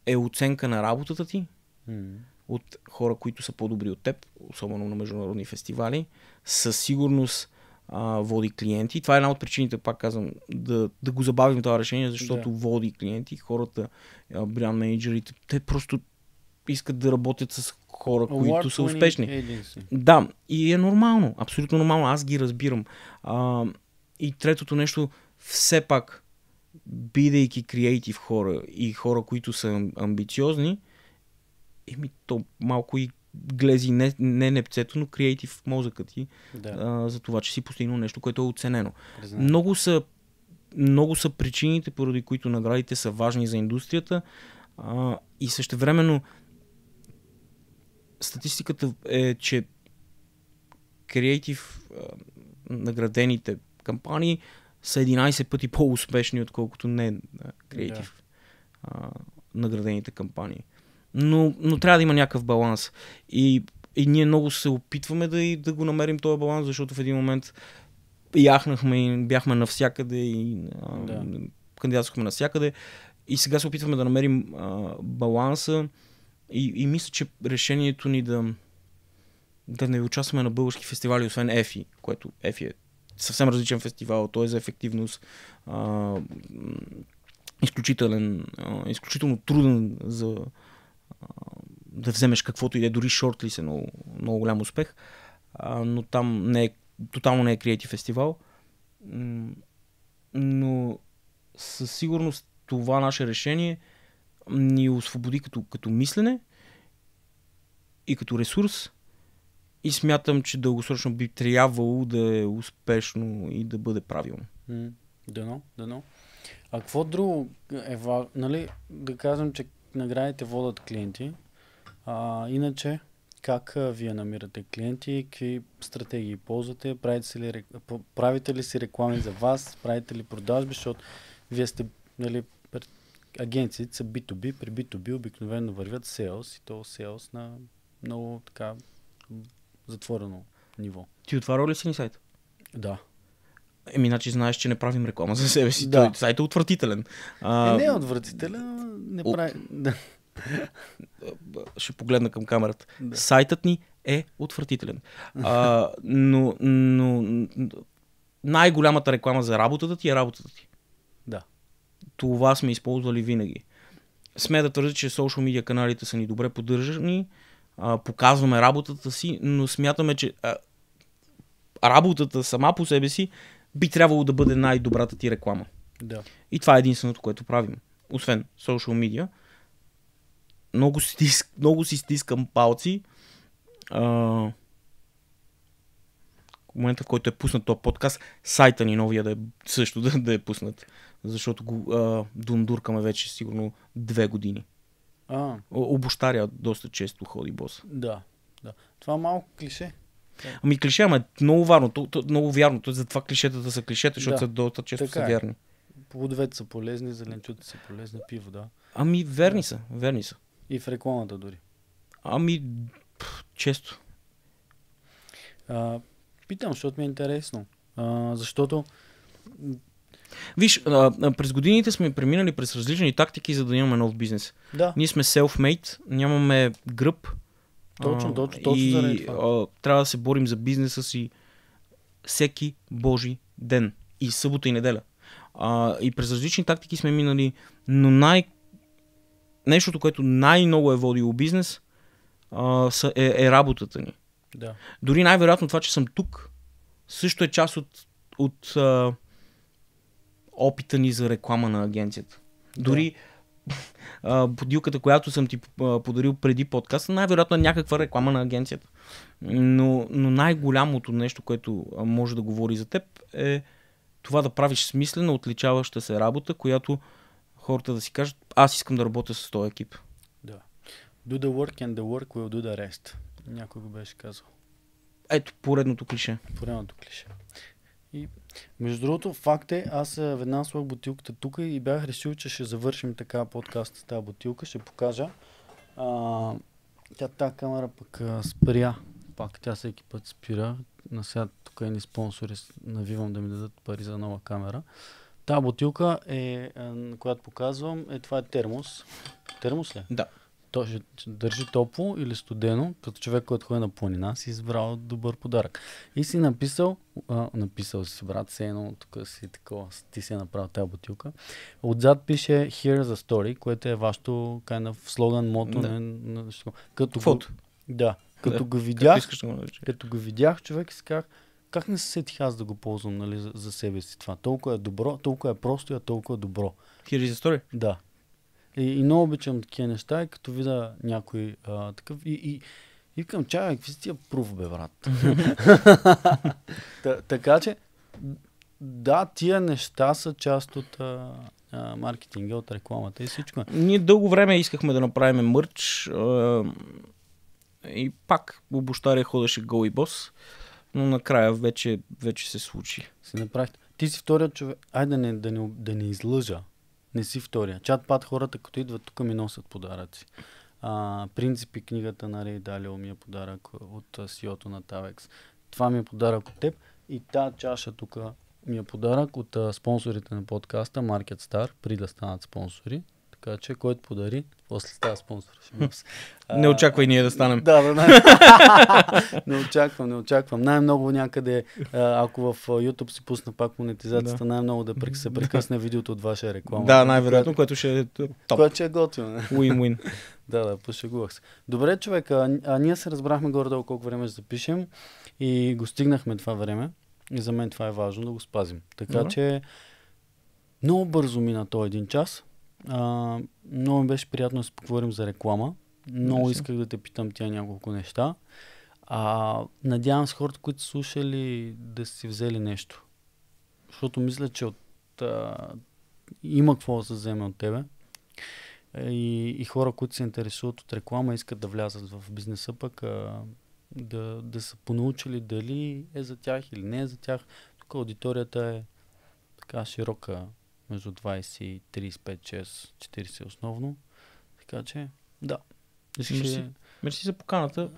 е оценка на работата ти mm. от хора, които са по-добри от теб, особено на международни фестивали. Със сигурност а, води клиенти. Това е една от причините, пак казвам, да, да го забавим това решение, защото yeah. води клиенти. Хората, бранд менеджерите, те просто искат да работят с хора, Award които са успешни. Да, и е нормално, абсолютно нормално, аз ги разбирам. А, и третото нещо, все пак, бидейки креатив хора и хора, които са амбициозни, еми то малко и глези не, не непцето, но креатив мозъка ти да. а, за това, че си постигнал нещо, което е оценено. Много са, много са причините, поради които наградите са важни за индустрията а, и същевременно времено статистиката е, че креатив наградените кампании са 11 пъти по-успешни, отколкото не креатив да. наградените кампании. Но, но трябва да има някакъв баланс. И, и ние много се опитваме да, и, да го намерим този баланс, защото в един момент яхнахме и бяхме навсякъде и да. кандидатствахме навсякъде. И сега се опитваме да намерим а, баланса и, и мисля, че решението ни да, да не участваме на български фестивали, освен ЕФИ, което ЕФИ е съвсем различен фестивал, той е за ефективност, а, изключителен, а, изключително труден за а, да вземеш каквото и да е, дори шортли се но много голям успех, а, но там не е, тотално не е креатив фестивал. Но със сигурност това наше решение – ни освободи като, като мислене и като ресурс. И смятам, че дългосрочно би трябвало да е успешно и да бъде правилно. Mm, дано, дано. А какво друго е важно? Нали, да казвам, че наградите водат клиенти. А, иначе, как а, вие намирате клиенти, какви стратегии ползвате, правите ли, правите ли си реклами за вас, правите ли продажби, защото вие сте нали, агенциите са B2B, при B2B обикновено вървят sales и то sales на много така затворено ниво. Ти отваря ли си ни сайт? Да. Еми, значи знаеш, че не правим реклама за себе си. Да. Той сайт е отвратителен. А... Е, не е отвратителен, не От... прави... Ще погледна към камерата. Да. Сайтът ни е отвратителен. А, но, но най-голямата реклама за работата ти е работата ти. Да това сме използвали винаги. Сме да твърдя, че социал медиа каналите са ни добре поддържани, а, показваме работата си, но смятаме, че а, работата сама по себе си би трябвало да бъде най-добрата ти реклама. Да. И това е единственото, което правим. Освен социал медиа. Много, стиск, много си стискам палци. А, в момента, в който е пуснат този подкаст, сайта ни новия да е, също да, да е пуснат защото го а, дундуркаме вече сигурно две години. А. Обощаря доста често ходи бос. Да, да. Това е малко клише. Ами клише, ама е много вярно. То, то, много вярно. То, затова клишетата са клишета, защото да. са доста често така са вярни. Е. Плодовете са полезни, зеленчуците са полезни, пиво, да. Ами верни да. са, верни са. И в рекламата дори. Ами, пъл, често. А, питам, защото ми е интересно. А, защото Виж, а, а, през годините сме преминали през различни тактики, за да имаме нов бизнес. Да. Ние сме self-made, нямаме гръб. Точно, точно, точно. И, А, трябва да се борим за бизнеса си всеки Божи ден. И събота и неделя. А, и през различни тактики сме минали, но най... Нещото, което най-много е водило бизнес, а, са, е, е работата ни. Да. Дори най-вероятно това, че съм тук, също е част от, от а, опита ни за реклама на агенцията. Дори да. будилката, която съм ти подарил преди подкаста, най-вероятно е някаква реклама на агенцията. Но, но най-голямото нещо, което може да говори за теб е това да правиш смислена, отличаваща се работа, която хората да си кажат, аз искам да работя с този екип. Да. Do the work and the work will do the rest. Някой го беше казал. Ето поредното клише. Поредното клише. И, между другото, факт е, аз веднага слах бутилката тук и бях решил, че ще завършим така подкаст с тази бутилка. Ще покажа. А, тя тази камера пък а, спря. Пак тя всеки път спира. На сега тук е ни спонсори, навивам да ми дадат пари за нова камера. Та бутилка, е, която показвам, е, това е термос. Термос ли? Е? Да то ще държи топло или студено, като човек, който ходи на планина, си е избрал добър подарък. И си написал, а, написал си брат, се едно, тук си такова, ти си е направил тази бутилка. Отзад пише Here a Story, което е вашето kind of слоган, мото. Да. Не, не, като Фото. Го, да. Като да. го видях, като, го като го видях, човек си казах, как не се сетих аз да го ползвам нали, за, за себе си това? Толкова е добро, толкова е просто и е толкова добро. is a Story? Да. И, и много обичам такива неща, и като видя някой а, такъв. И, и, и към чай, какви си тия пруф, бе, брат? Та, така че, да, тия неща са част от а, а, маркетинга, от рекламата и всичко. Ние дълго време искахме да направим мърч. А, и пак обощаря ходеше гол и бос. Но накрая вече, вече се случи. Се направихте. Ти си вторият човек. Ай да не, да не, да не излъжа не си втория. Чат пат хората, като идват тук, ми носят подаръци. А, принципи книгата на нали, Рей Далио ми е подарък от Сиото на Тавекс. Това ми е подарък от теб и та чаша тук ми е подарък от а, спонсорите на подкаста Market Star, при да станат спонсори. Така че, който подари, после става спонсор. Не очаквай ние да станем. Да, да, да. не очаквам, не очаквам. Най-много някъде, ако в YouTube си пусна пак монетизацията, да. най-много да се прекъсне видеото от ваша реклама. Да, най-вероятно, което ще е топ. Което ще е готино. Уин-уин. да, да, пошегувах се. Добре, човек, а, а ние се разбрахме горе-долу колко време ще запишем и го стигнахме това време. И за мен това е важно да го спазим. Така Добре. че много бързо мина този един час. А, много беше приятно да си поговорим за реклама. Много Добре. исках да те питам тя няколко неща. А, надявам се хората, които са слушали, да си взели нещо. Защото мисля, че от, а, има какво да се вземе от тебе. Е, и, и хора, които се интересуват от реклама, искат да влязат в бизнеса, пък а, да, да са понаучили дали е за тях или не е за тях. Тук аудиторията е така широка между 20 и 35, 6, 40 основно. Така че, да. Мерси, мерси за поканата.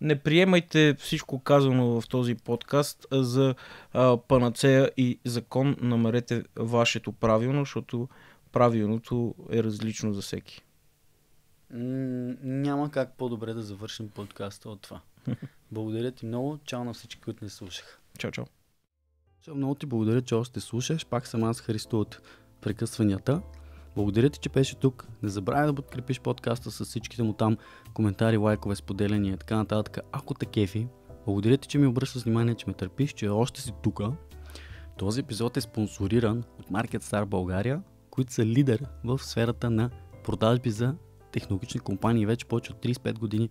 Не приемайте всичко казано в този подкаст за а, панацея и закон. Намерете вашето правилно, защото правилното е различно за всеки. Няма как по-добре да завършим подкаста от това. Благодаря ти много. Чао на всички, които не слушаха. Чао, чао. Много ти благодаря, че още слушаш. Пак съм аз Христо от Прекъсванията. Благодаря ти, че беше тук. Не забравяй да подкрепиш подкаста с всичките му там коментари, лайкове, споделяния и така нататък. Ако те кефи, благодаря ти, че ми обръщаш внимание, че ме търпиш, че още си тука. Този епизод е спонсориран от Market Star България, които са лидер в сферата на продажби за технологични компании вече повече от 35 години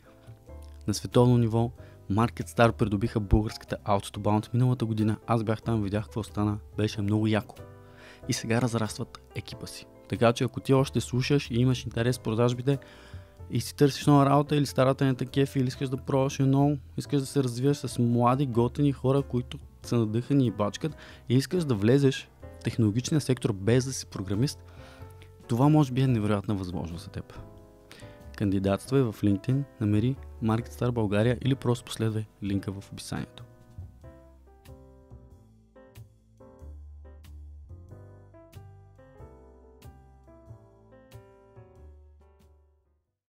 на световно ниво. Market Star придобиха българската Autobound миналата година. Аз бях там, видях какво стана. Беше много яко. И сега разрастват екипа си. Така че ако ти още слушаш и имаш интерес в продажбите и си търсиш нова работа или старата не е или искаш да пробваш едно, искаш да се развиваш с млади, готени хора, които са надъхани и бачкат и искаш да влезеш в технологичния сектор без да си програмист, това може би е невероятна възможност за теб. Кандидатствай в LinkedIn, намери MarketStar България или просто последвай линка в описанието.